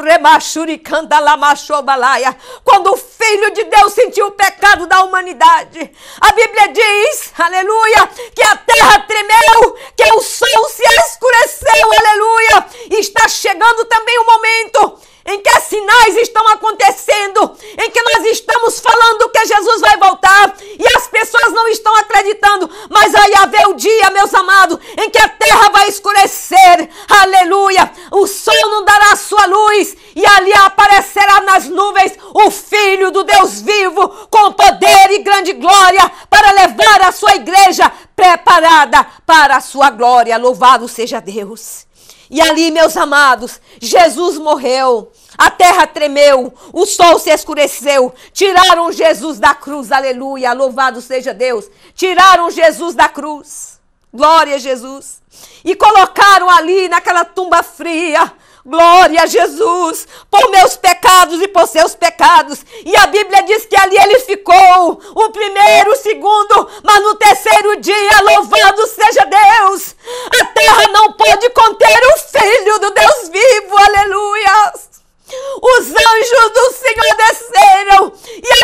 quando o Filho de Deus sentiu o pecado da humanidade, a Bíblia diz, aleluia, que a terra tremeu, que o sol se escureceu, aleluia. E está chegando também o momento em que sinais estão acontecendo, em que nós estamos falando que Jesus vai voltar e as pessoas não estão acreditando, mas aí haver o dia, meus amados, em que a terra vai escurecer, aleluia, o sol não dará sua luz e ali aparecerá nas nuvens o Filho do Deus vivo com poder e grande glória para levar a sua igreja preparada para a sua glória. Louvado seja Deus. E ali, meus amados, Jesus morreu. A terra tremeu, o sol se escureceu. Tiraram Jesus da cruz, aleluia, louvado seja Deus. Tiraram Jesus da cruz, glória a Jesus. E colocaram ali naquela tumba fria Glória a Jesus, por meus pecados e por seus pecados. E a Bíblia diz que ali ele ficou, o primeiro, o segundo, mas no terceiro dia, louvado seja Deus. A terra não pode conter o filho do Deus vivo, aleluia. Os anjos do Senhor desceram e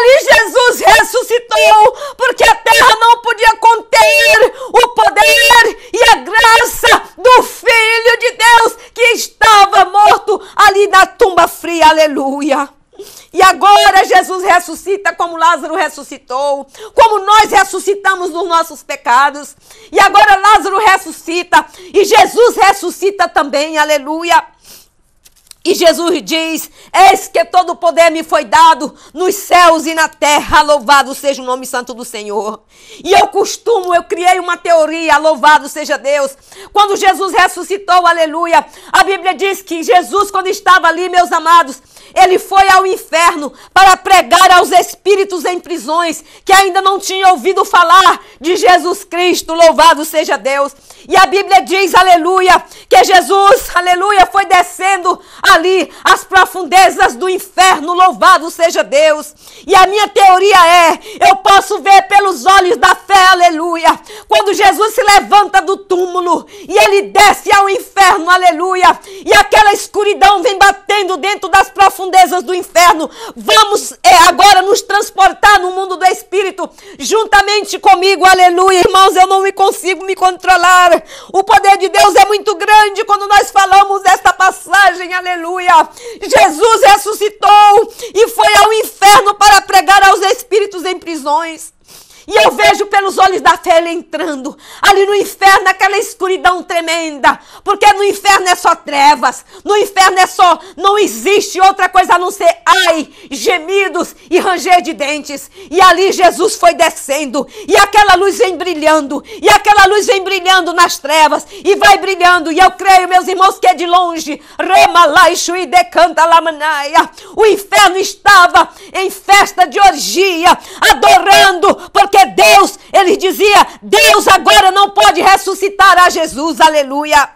ressuscita como Lázaro ressuscitou, como nós ressuscitamos dos nossos pecados. E agora Lázaro ressuscita e Jesus ressuscita também, aleluia. E Jesus diz: Eis que todo o poder me foi dado nos céus e na terra, louvado seja o nome santo do Senhor. E eu costumo, eu criei uma teoria, louvado seja Deus. Quando Jesus ressuscitou, aleluia, a Bíblia diz que Jesus, quando estava ali, meus amados, ele foi ao inferno para pregar aos espíritos em prisões que ainda não tinham ouvido falar de Jesus Cristo, louvado seja Deus. E a Bíblia diz, aleluia, que Jesus, aleluia, foi descendo ali as profundezas do inferno, louvado seja Deus. E a minha teoria é: eu posso ver pelos olhos da fé, aleluia. Quando Jesus se levanta do túmulo e ele desce ao inferno, aleluia. E aquela escuridão vem batendo dentro das profundezas do inferno. Vamos é, agora nos transportar no mundo do espírito, juntamente comigo, aleluia. Irmãos, eu não me consigo me controlar. O poder de Deus é muito grande quando nós falamos desta passagem, aleluia aleluia. Jesus ressuscitou e foi ao inferno para pregar aos espíritos em prisões. E eu vejo pelos olhos da fé ele entrando ali no inferno, aquela escuridão tremenda. Porque no inferno é só trevas, no inferno é só. Não existe outra coisa a não ser ai, gemidos e ranger de dentes. E ali Jesus foi descendo, e aquela luz vem brilhando, e aquela luz vem brilhando nas trevas, e vai brilhando. E eu creio, meus irmãos, que é de longe. Rema e decanta lamanaia. O inferno estava em festa de orgia, adorando, porque porque Deus, ele dizia, Deus agora não pode ressuscitar a Jesus, aleluia.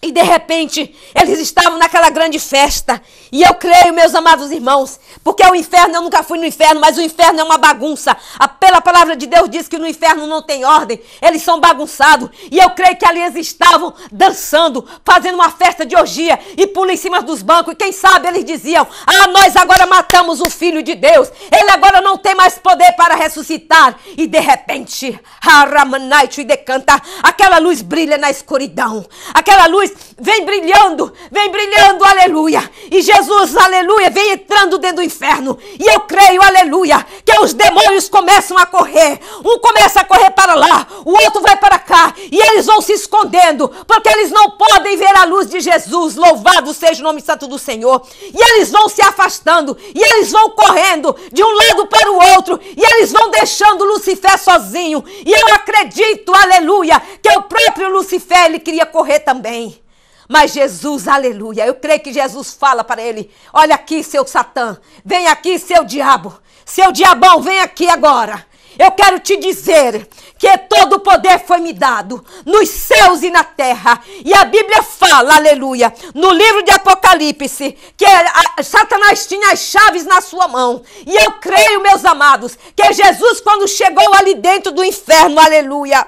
E de repente, eles estavam naquela grande festa e eu creio, meus amados irmãos, porque o inferno, eu nunca fui no inferno, mas o inferno é uma bagunça. A, pela palavra de Deus diz que no inferno não tem ordem, eles são bagunçados. E eu creio que ali eles estavam dançando, fazendo uma festa de orgia e pulam em cima dos bancos. E quem sabe eles diziam: Ah, nós agora matamos o filho de Deus, ele agora não tem mais poder para ressuscitar. E de repente, Haramanaitu e decanta, aquela luz brilha na escuridão, aquela luz vem brilhando, vem brilhando, aleluia. E Jesus, aleluia, vem entrando dentro do inferno. E eu creio, aleluia, que os demônios começam a correr. Um começa a correr para lá, o outro vai para cá. E eles vão se escondendo, porque eles não podem ver a luz de Jesus. Louvado seja o nome santo do Senhor. E eles vão se afastando, e eles vão correndo de um lado para o outro, e eles vão deixando Lucifer sozinho. E eu acredito, aleluia, que o próprio Lucifer ele queria correr também. Mas Jesus, aleluia, eu creio que Jesus fala para ele: Olha aqui, seu Satã, vem aqui, seu diabo, seu diabão, vem aqui agora. Eu quero te dizer que todo o poder foi me dado nos céus e na terra. E a Bíblia fala, aleluia, no livro de Apocalipse, que Satanás tinha as chaves na sua mão. E eu creio, meus amados, que Jesus, quando chegou ali dentro do inferno, aleluia,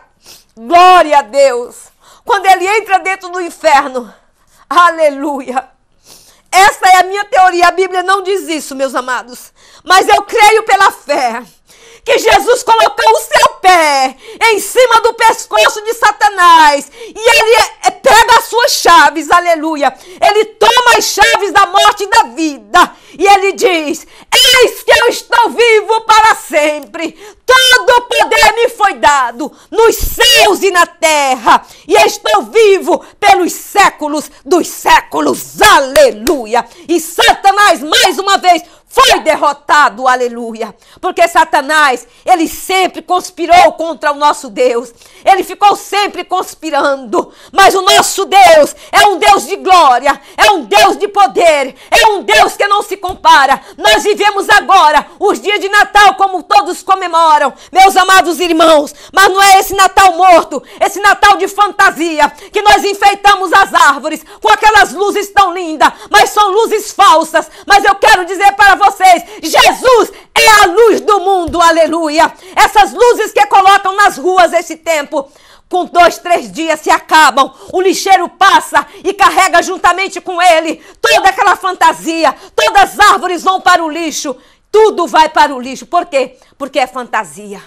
glória a Deus quando ele entra dentro do inferno. Aleluia! Essa é a minha teoria. A Bíblia não diz isso, meus amados. Mas eu creio pela fé que Jesus colocou os em cima do pescoço de Satanás. E ele é, é, pega as suas chaves, aleluia. Ele toma as chaves da morte e da vida. E ele diz: Eis que eu estou vivo para sempre. Todo poder me foi dado nos céus e na terra. E estou vivo pelos séculos dos séculos. Aleluia. E Satanás, mais uma vez, foi derrotado, aleluia. Porque Satanás, ele sempre conspirou contra o nosso Deus. Ele ficou sempre conspirando. Mas o nosso Deus é um Deus de glória, é um Deus de poder, é um Deus que não se compara. Nós vivemos agora os dias de Natal como todos comemoram, meus amados irmãos. Mas não é esse Natal morto, esse Natal de fantasia que nós enfeitamos as árvores com aquelas luzes tão lindas, mas são luzes falsas. Mas eu quero dizer para vocês: Jesus é a luz do mundo, aleluia. Essas luzes que colocam nas ruas esse tempo com dois, três dias se acabam. O lixeiro passa e carrega juntamente com ele toda aquela fantasia. Todas as árvores vão para o lixo. Tudo vai para o lixo. Por quê? Porque é fantasia.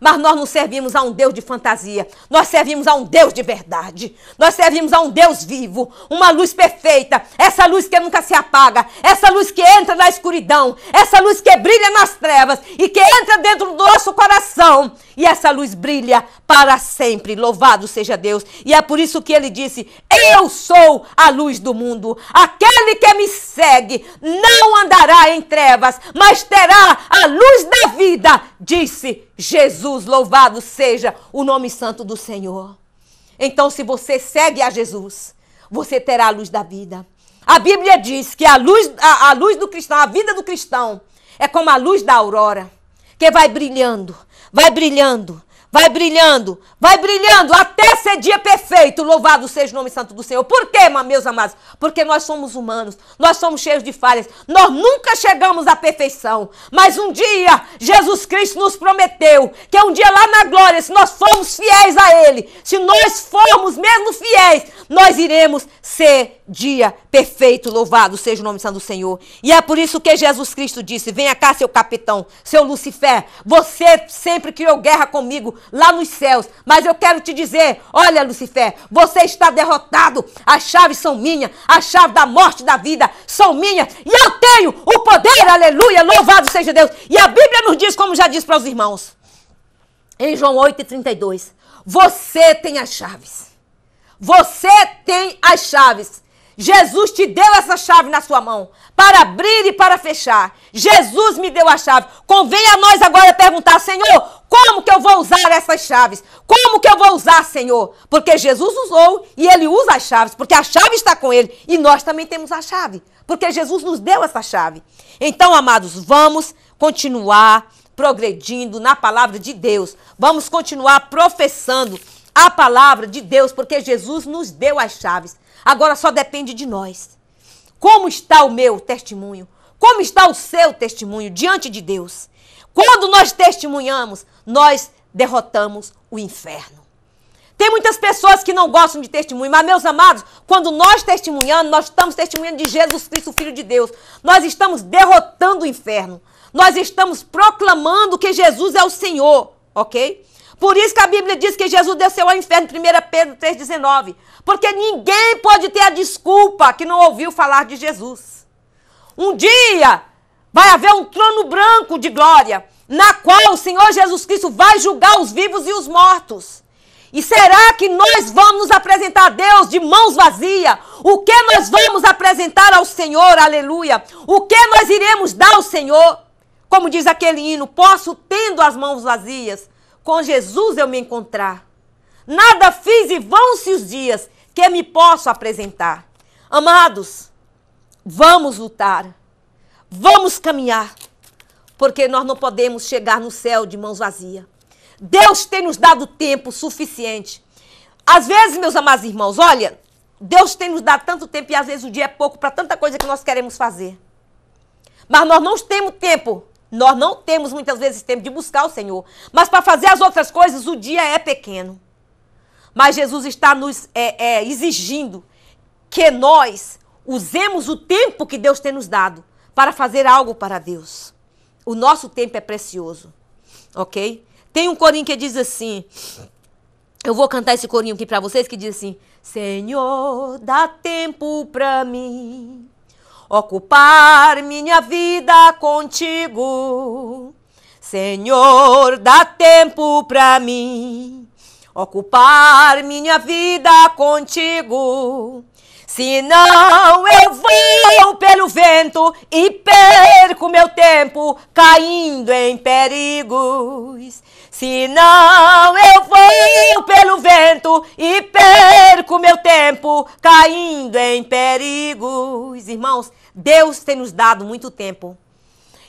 Mas nós não servimos a um Deus de fantasia. Nós servimos a um Deus de verdade. Nós servimos a um Deus vivo, uma luz perfeita, essa luz que nunca se apaga, essa luz que entra na escuridão, essa luz que brilha nas trevas e que entra dentro do nosso coração e essa luz brilha para sempre. Louvado seja Deus. E é por isso que ele disse: Eu sou a luz do mundo. Aquele que me segue não andará em trevas, mas terá a luz da vida, disse Jesus. Louvado seja o nome santo do Senhor. Então, se você segue a Jesus, você terá a luz da vida. A Bíblia diz que a luz, a, a luz do cristão, a vida do cristão, é como a luz da aurora que vai brilhando, vai brilhando, vai brilhando, vai brilhando até ser dia perfeito. Louvado seja o nome santo do Senhor. Por quê, meus amados? Porque nós somos humanos, nós somos cheios de falhas, nós nunca chegamos à perfeição. Mas um dia Jesus Cristo nos prometeu que um dia lá na glória, se nós formos fiéis a Ele, se nós formos mesmo fiéis, nós iremos ser dia perfeito Perfeito, louvado seja o nome santo do Senhor. E é por isso que Jesus Cristo disse: Venha cá, seu capitão, seu Lucifer. Você sempre criou guerra comigo lá nos céus. Mas eu quero te dizer: Olha, Lucifer, você está derrotado. As chaves são minhas. A chave da morte e da vida são minhas. E eu tenho o poder, aleluia. Louvado seja Deus. E a Bíblia nos diz, como já disse para os irmãos, em João 8,32: Você tem as chaves. Você tem as chaves. Jesus te deu essa chave na sua mão para abrir e para fechar. Jesus me deu a chave. Convém a nós agora perguntar, Senhor, como que eu vou usar essas chaves? Como que eu vou usar, Senhor? Porque Jesus usou e ele usa as chaves, porque a chave está com ele e nós também temos a chave, porque Jesus nos deu essa chave. Então, amados, vamos continuar progredindo na palavra de Deus. Vamos continuar professando a palavra de Deus, porque Jesus nos deu as chaves. Agora só depende de nós. Como está o meu testemunho? Como está o seu testemunho diante de Deus? Quando nós testemunhamos, nós derrotamos o inferno. Tem muitas pessoas que não gostam de testemunho, mas, meus amados, quando nós testemunhamos, nós estamos testemunhando de Jesus Cristo, Filho de Deus. Nós estamos derrotando o inferno. Nós estamos proclamando que Jesus é o Senhor, ok? Por isso que a Bíblia diz que Jesus desceu ao inferno, 1 Pedro 3,19. Porque ninguém pode ter a desculpa que não ouviu falar de Jesus. Um dia vai haver um trono branco de glória, na qual o Senhor Jesus Cristo vai julgar os vivos e os mortos. E será que nós vamos nos apresentar a Deus de mãos vazias? O que nós vamos apresentar ao Senhor? Aleluia! O que nós iremos dar ao Senhor? Como diz aquele hino: posso tendo as mãos vazias com Jesus eu me encontrar. Nada fiz e vão-se os dias que me posso apresentar. Amados, vamos lutar, vamos caminhar, porque nós não podemos chegar no céu de mãos vazias. Deus tem nos dado tempo suficiente. Às vezes, meus amados irmãos, olha, Deus tem nos dado tanto tempo e às vezes o dia é pouco para tanta coisa que nós queremos fazer. Mas nós não temos tempo nós não temos muitas vezes tempo de buscar o Senhor. Mas para fazer as outras coisas, o dia é pequeno. Mas Jesus está nos é, é, exigindo que nós usemos o tempo que Deus tem nos dado para fazer algo para Deus. O nosso tempo é precioso, ok? Tem um corinho que diz assim. Eu vou cantar esse corinho aqui para vocês que diz assim: Senhor, dá tempo para mim ocupar minha vida contigo. Senhor, dá tempo para mim ocupar minha vida contigo. Senão eu vou pelo vento e perco meu tempo caindo em perigos. Senão eu vou pelo vento e perco meu tempo caindo em perigos. Irmãos, Deus tem nos dado muito tempo.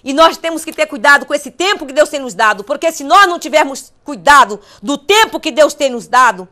E nós temos que ter cuidado com esse tempo que Deus tem nos dado, porque se nós não tivermos cuidado do tempo que Deus tem nos dado,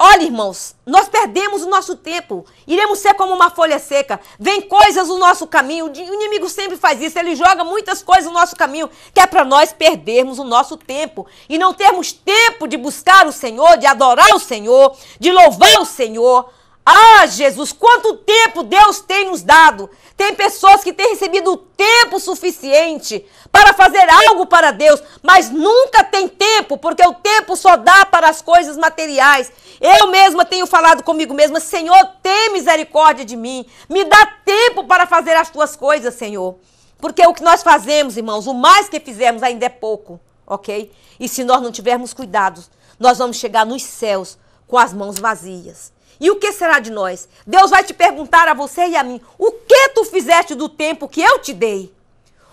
Olha, irmãos, nós perdemos o nosso tempo. Iremos ser como uma folha seca. Vem coisas no nosso caminho. O inimigo sempre faz isso. Ele joga muitas coisas no nosso caminho, que é para nós perdermos o nosso tempo e não termos tempo de buscar o Senhor, de adorar o Senhor, de louvar o Senhor. Ah, Jesus, quanto tempo Deus tem nos dado! Tem pessoas que têm recebido tempo suficiente para fazer algo para Deus, mas nunca tem tempo, porque o tempo só dá para as coisas materiais. Eu mesma tenho falado comigo mesma: Senhor, tem misericórdia de mim, me dá tempo para fazer as tuas coisas, Senhor. Porque o que nós fazemos, irmãos, o mais que fizemos ainda é pouco, ok? E se nós não tivermos cuidados, nós vamos chegar nos céus com as mãos vazias. E o que será de nós? Deus vai te perguntar a você e a mim: o que tu fizeste do tempo que eu te dei?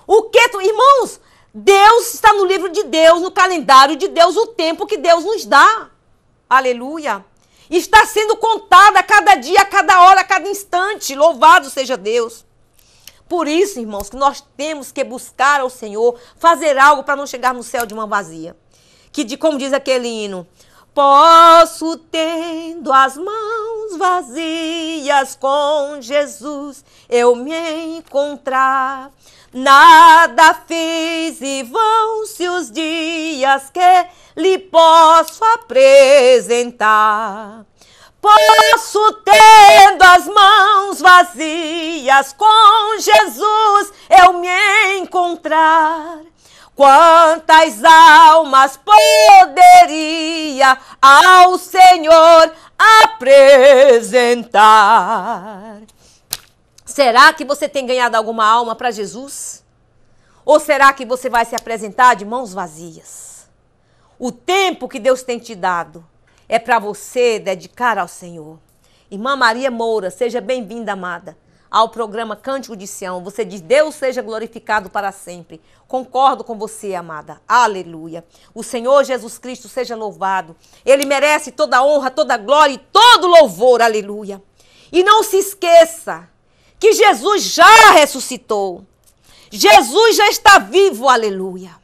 O que tu. Irmãos, Deus está no livro de Deus, no calendário de Deus, o tempo que Deus nos dá. Aleluia. Está sendo contada a cada dia, a cada hora, a cada instante. Louvado seja Deus. Por isso, irmãos, que nós temos que buscar ao Senhor, fazer algo para não chegar no céu de uma vazia. Que, de, como diz aquele hino, Posso tendo as mãos vazias com Jesus eu me encontrar. Nada fiz e vão-se os dias que lhe posso apresentar. Posso tendo as mãos vazias com Jesus eu me encontrar. Quantas almas poderia ao Senhor apresentar. Será que você tem ganhado alguma alma para Jesus? Ou será que você vai se apresentar de mãos vazias? O tempo que Deus tem te dado é para você dedicar ao Senhor. Irmã Maria Moura, seja bem-vinda, amada ao programa Cântico de Sião. Você diz: Deus seja glorificado para sempre. Concordo com você, amada. Aleluia. O Senhor Jesus Cristo seja louvado. Ele merece toda honra, toda glória e todo louvor. Aleluia. E não se esqueça que Jesus já ressuscitou. Jesus já está vivo. Aleluia.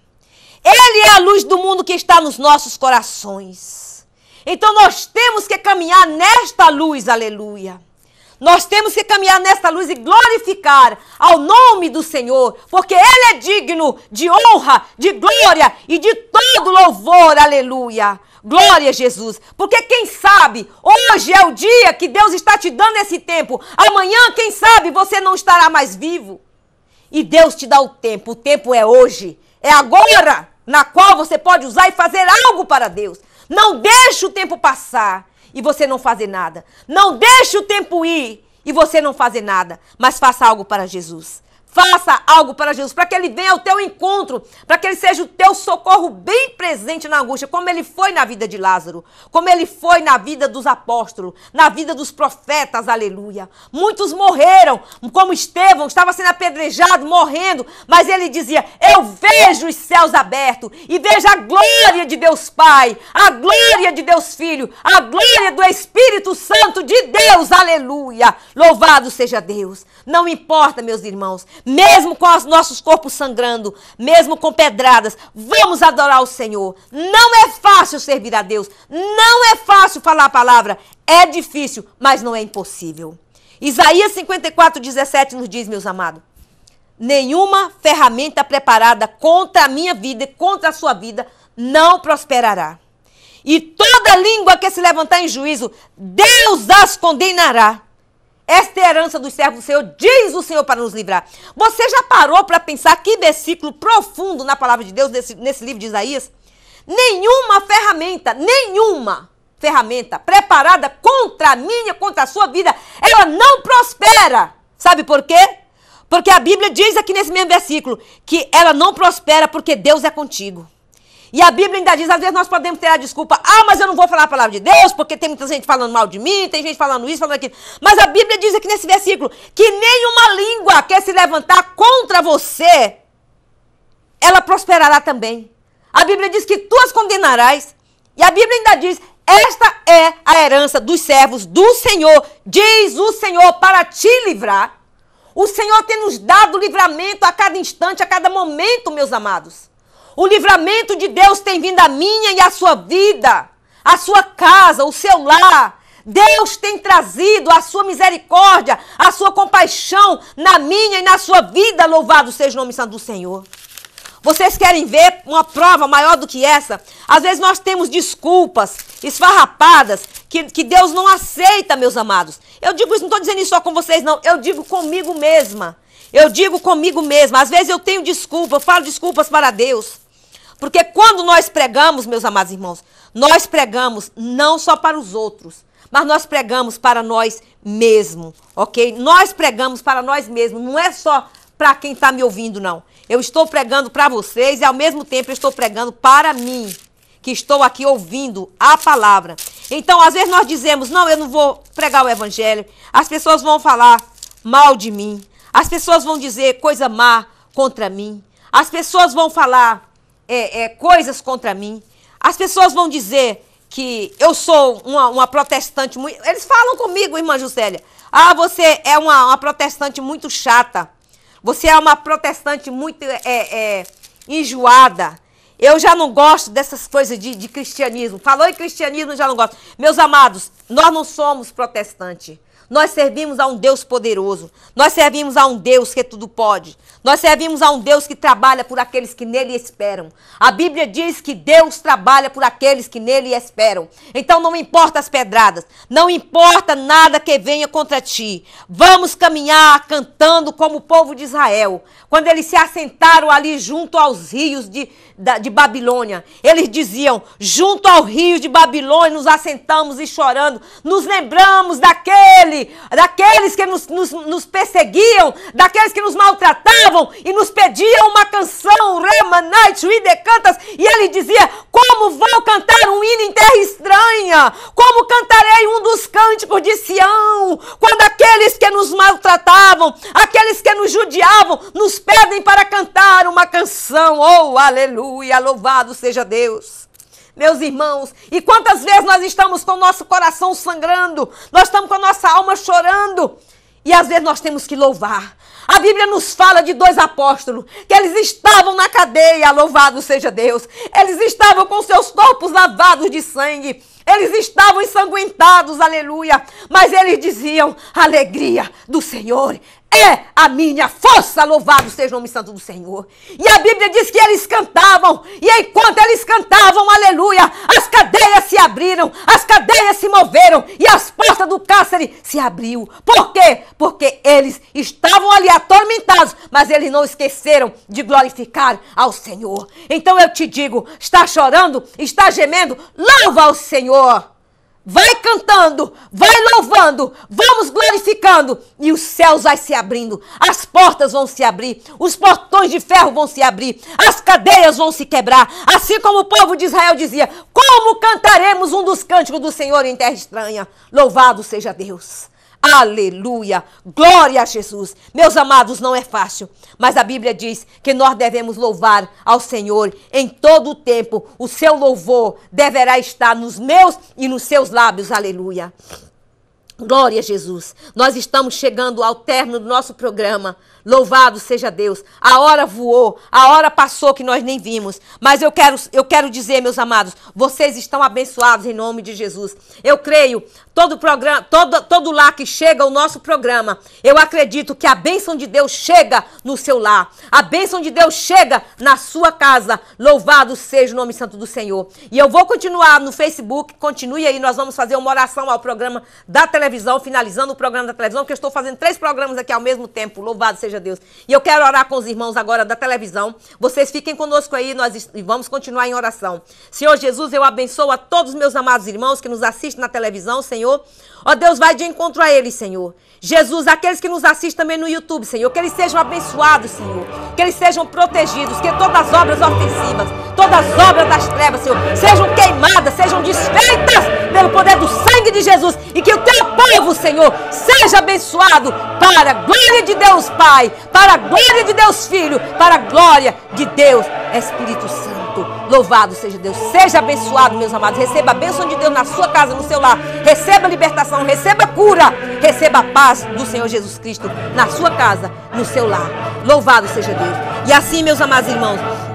Ele é a luz do mundo que está nos nossos corações. Então nós temos que caminhar nesta luz, aleluia. Nós temos que caminhar nesta luz e glorificar ao nome do Senhor, porque Ele é digno de honra, de glória e de todo louvor. Aleluia. Glória a Jesus. Porque quem sabe, hoje é o dia que Deus está te dando esse tempo. Amanhã, quem sabe, você não estará mais vivo. E Deus te dá o tempo. O tempo é hoje. É agora na qual você pode usar e fazer algo para Deus. Não deixe o tempo passar e você não fazer nada. Não deixe o tempo ir e você não fazer nada, mas faça algo para Jesus. Faça algo para Jesus, para que ele venha ao teu encontro, para que ele seja o teu socorro bem presente na angústia, como ele foi na vida de Lázaro, como ele foi na vida dos apóstolos, na vida dos profetas, aleluia. Muitos morreram, como Estevão, estava sendo apedrejado, morrendo, mas ele dizia: Eu vejo os céus abertos e vejo a glória de Deus Pai, a glória de Deus Filho, a glória do Espírito Santo de Deus, aleluia. Louvado seja Deus. Não importa, meus irmãos mesmo com os nossos corpos sangrando, mesmo com pedradas, vamos adorar o Senhor. Não é fácil servir a Deus, não é fácil falar a palavra, é difícil, mas não é impossível. Isaías 54, 17 nos diz, meus amados: nenhuma ferramenta preparada contra a minha vida e contra a sua vida não prosperará. E toda língua que se levantar em juízo, Deus as condenará. Esta é a herança dos servos do Senhor, diz o Senhor para nos livrar. Você já parou para pensar que versículo profundo na palavra de Deus nesse, nesse livro de Isaías? Nenhuma ferramenta, nenhuma ferramenta preparada contra a minha, contra a sua vida, ela não prospera. Sabe por quê? Porque a Bíblia diz aqui nesse mesmo versículo que ela não prospera porque Deus é contigo. E a Bíblia ainda diz, às vezes nós podemos ter a desculpa, ah, mas eu não vou falar a palavra de Deus, porque tem muita gente falando mal de mim, tem gente falando isso, falando aquilo. Mas a Bíblia diz aqui nesse versículo que nenhuma língua quer se levantar contra você, ela prosperará também. A Bíblia diz que tu as condenarás. E a Bíblia ainda diz, esta é a herança dos servos do Senhor, diz o Senhor, para te livrar. O Senhor tem nos dado livramento a cada instante, a cada momento, meus amados. O livramento de Deus tem vindo à minha e à sua vida, à sua casa, ao seu lar. Deus tem trazido a sua misericórdia, a sua compaixão na minha e na sua vida. Louvado seja o nome santo do Senhor. Vocês querem ver uma prova maior do que essa? Às vezes nós temos desculpas esfarrapadas que, que Deus não aceita, meus amados. Eu digo isso, não estou dizendo isso só com vocês, não. Eu digo comigo mesma. Eu digo comigo mesma. Às vezes eu tenho desculpa, eu falo desculpas para Deus. Porque quando nós pregamos, meus amados irmãos, nós pregamos não só para os outros, mas nós pregamos para nós mesmos, ok? Nós pregamos para nós mesmos, não é só para quem está me ouvindo, não. Eu estou pregando para vocês e ao mesmo tempo eu estou pregando para mim, que estou aqui ouvindo a palavra. Então, às vezes nós dizemos, não, eu não vou pregar o evangelho, as pessoas vão falar mal de mim, as pessoas vão dizer coisa má contra mim, as pessoas vão falar é, é, coisas contra mim. As pessoas vão dizer que eu sou uma, uma protestante muito. Eles falam comigo, irmã Juscelia. Ah, você é uma, uma, protestante muito chata. Você é uma protestante muito é, é, enjoada. Eu já não gosto dessas coisas de, de cristianismo. Falou em cristianismo, já não gosto. Meus amados, nós não somos protestantes. Nós servimos a um Deus poderoso. Nós servimos a um Deus que tudo pode. Nós servimos a um Deus que trabalha por aqueles que nele esperam. A Bíblia diz que Deus trabalha por aqueles que nele esperam. Então não importa as pedradas, não importa nada que venha contra ti. Vamos caminhar cantando como o povo de Israel, quando eles se assentaram ali junto aos rios de da, de Babilônia. Eles diziam: junto ao rio de Babilônia nos assentamos e chorando, nos lembramos daquele, daqueles que nos, nos, nos perseguiam, daqueles que nos maltratavam e nos pediam uma canção, Remanite, Cantas. E ele dizia: Como vou cantar um hino em terra estranha? Como cantarei um dos cânticos de Sião? Quando aqueles que nos maltratavam, aqueles que nos judiavam, nos pedem para cantar uma canção. Oh, aleluia! Aleluia, louvado seja Deus. Meus irmãos, e quantas vezes nós estamos com o nosso coração sangrando, nós estamos com a nossa alma chorando, e às vezes nós temos que louvar. A Bíblia nos fala de dois apóstolos, que eles estavam na cadeia, louvado seja Deus. Eles estavam com seus corpos lavados de sangue. Eles estavam ensanguentados, aleluia. Mas eles diziam: alegria do Senhor é a minha força, louvado seja o nome santo do Senhor. E a Bíblia diz que eles cantavam, e enquanto eles cantavam, aleluia, as cadeias se abriram, as cadeias se moveram, e as portas do cárcere se abriu. Por quê? Porque eles estavam ali atormentados, mas eles não esqueceram de glorificar ao Senhor. Então eu te digo, está chorando, está gemendo, louva ao Senhor vai cantando, vai louvando, vamos glorificando e os céus vai se abrindo, as portas vão se abrir, os portões de ferro vão se abrir, as cadeias vão se quebrar, assim como o povo de Israel dizia: "Como cantaremos um dos cânticos do Senhor em terra estranha? Louvado seja Deus!" Aleluia! Glória a Jesus! Meus amados, não é fácil, mas a Bíblia diz que nós devemos louvar ao Senhor em todo o tempo. O seu louvor deverá estar nos meus e nos seus lábios. Aleluia! Glória a Jesus! Nós estamos chegando ao término do nosso programa. Louvado seja Deus. A hora voou, a hora passou que nós nem vimos. Mas eu quero, eu quero dizer, meus amados, vocês estão abençoados em nome de Jesus. Eu creio, todo programa, todo, todo lá que chega ao nosso programa, eu acredito que a bênção de Deus chega no seu lar. A bênção de Deus chega na sua casa. Louvado seja o nome santo do Senhor. E eu vou continuar no Facebook, continue aí, nós vamos fazer uma oração ao programa da televisão, finalizando o programa da televisão, que eu estou fazendo três programas aqui ao mesmo tempo. Louvado seja seja Deus. E eu quero orar com os irmãos agora da televisão. Vocês fiquem conosco aí, nós vamos continuar em oração. Senhor Jesus, eu abençoo a todos os meus amados irmãos que nos assistem na televisão, Senhor. Ó Deus, vai de encontro a eles, Senhor. Jesus, aqueles que nos assistem também no YouTube, Senhor, que eles sejam abençoados, Senhor. Que eles sejam protegidos, que todas as obras ofensivas todas as obras das trevas, Senhor, sejam queimadas, sejam desfeitas pelo poder do sangue de Jesus e que o teu povo, Senhor, seja abençoado para a glória de Deus Pai, para a glória de Deus Filho, para a glória de Deus Espírito Santo. Louvado seja Deus, seja abençoado, meus amados. Receba a bênção de Deus na sua casa, no seu lar. Receba a libertação, receba a cura, receba a paz do Senhor Jesus Cristo na sua casa, no seu lar. Louvado seja Deus. E assim, meus amados irmãos,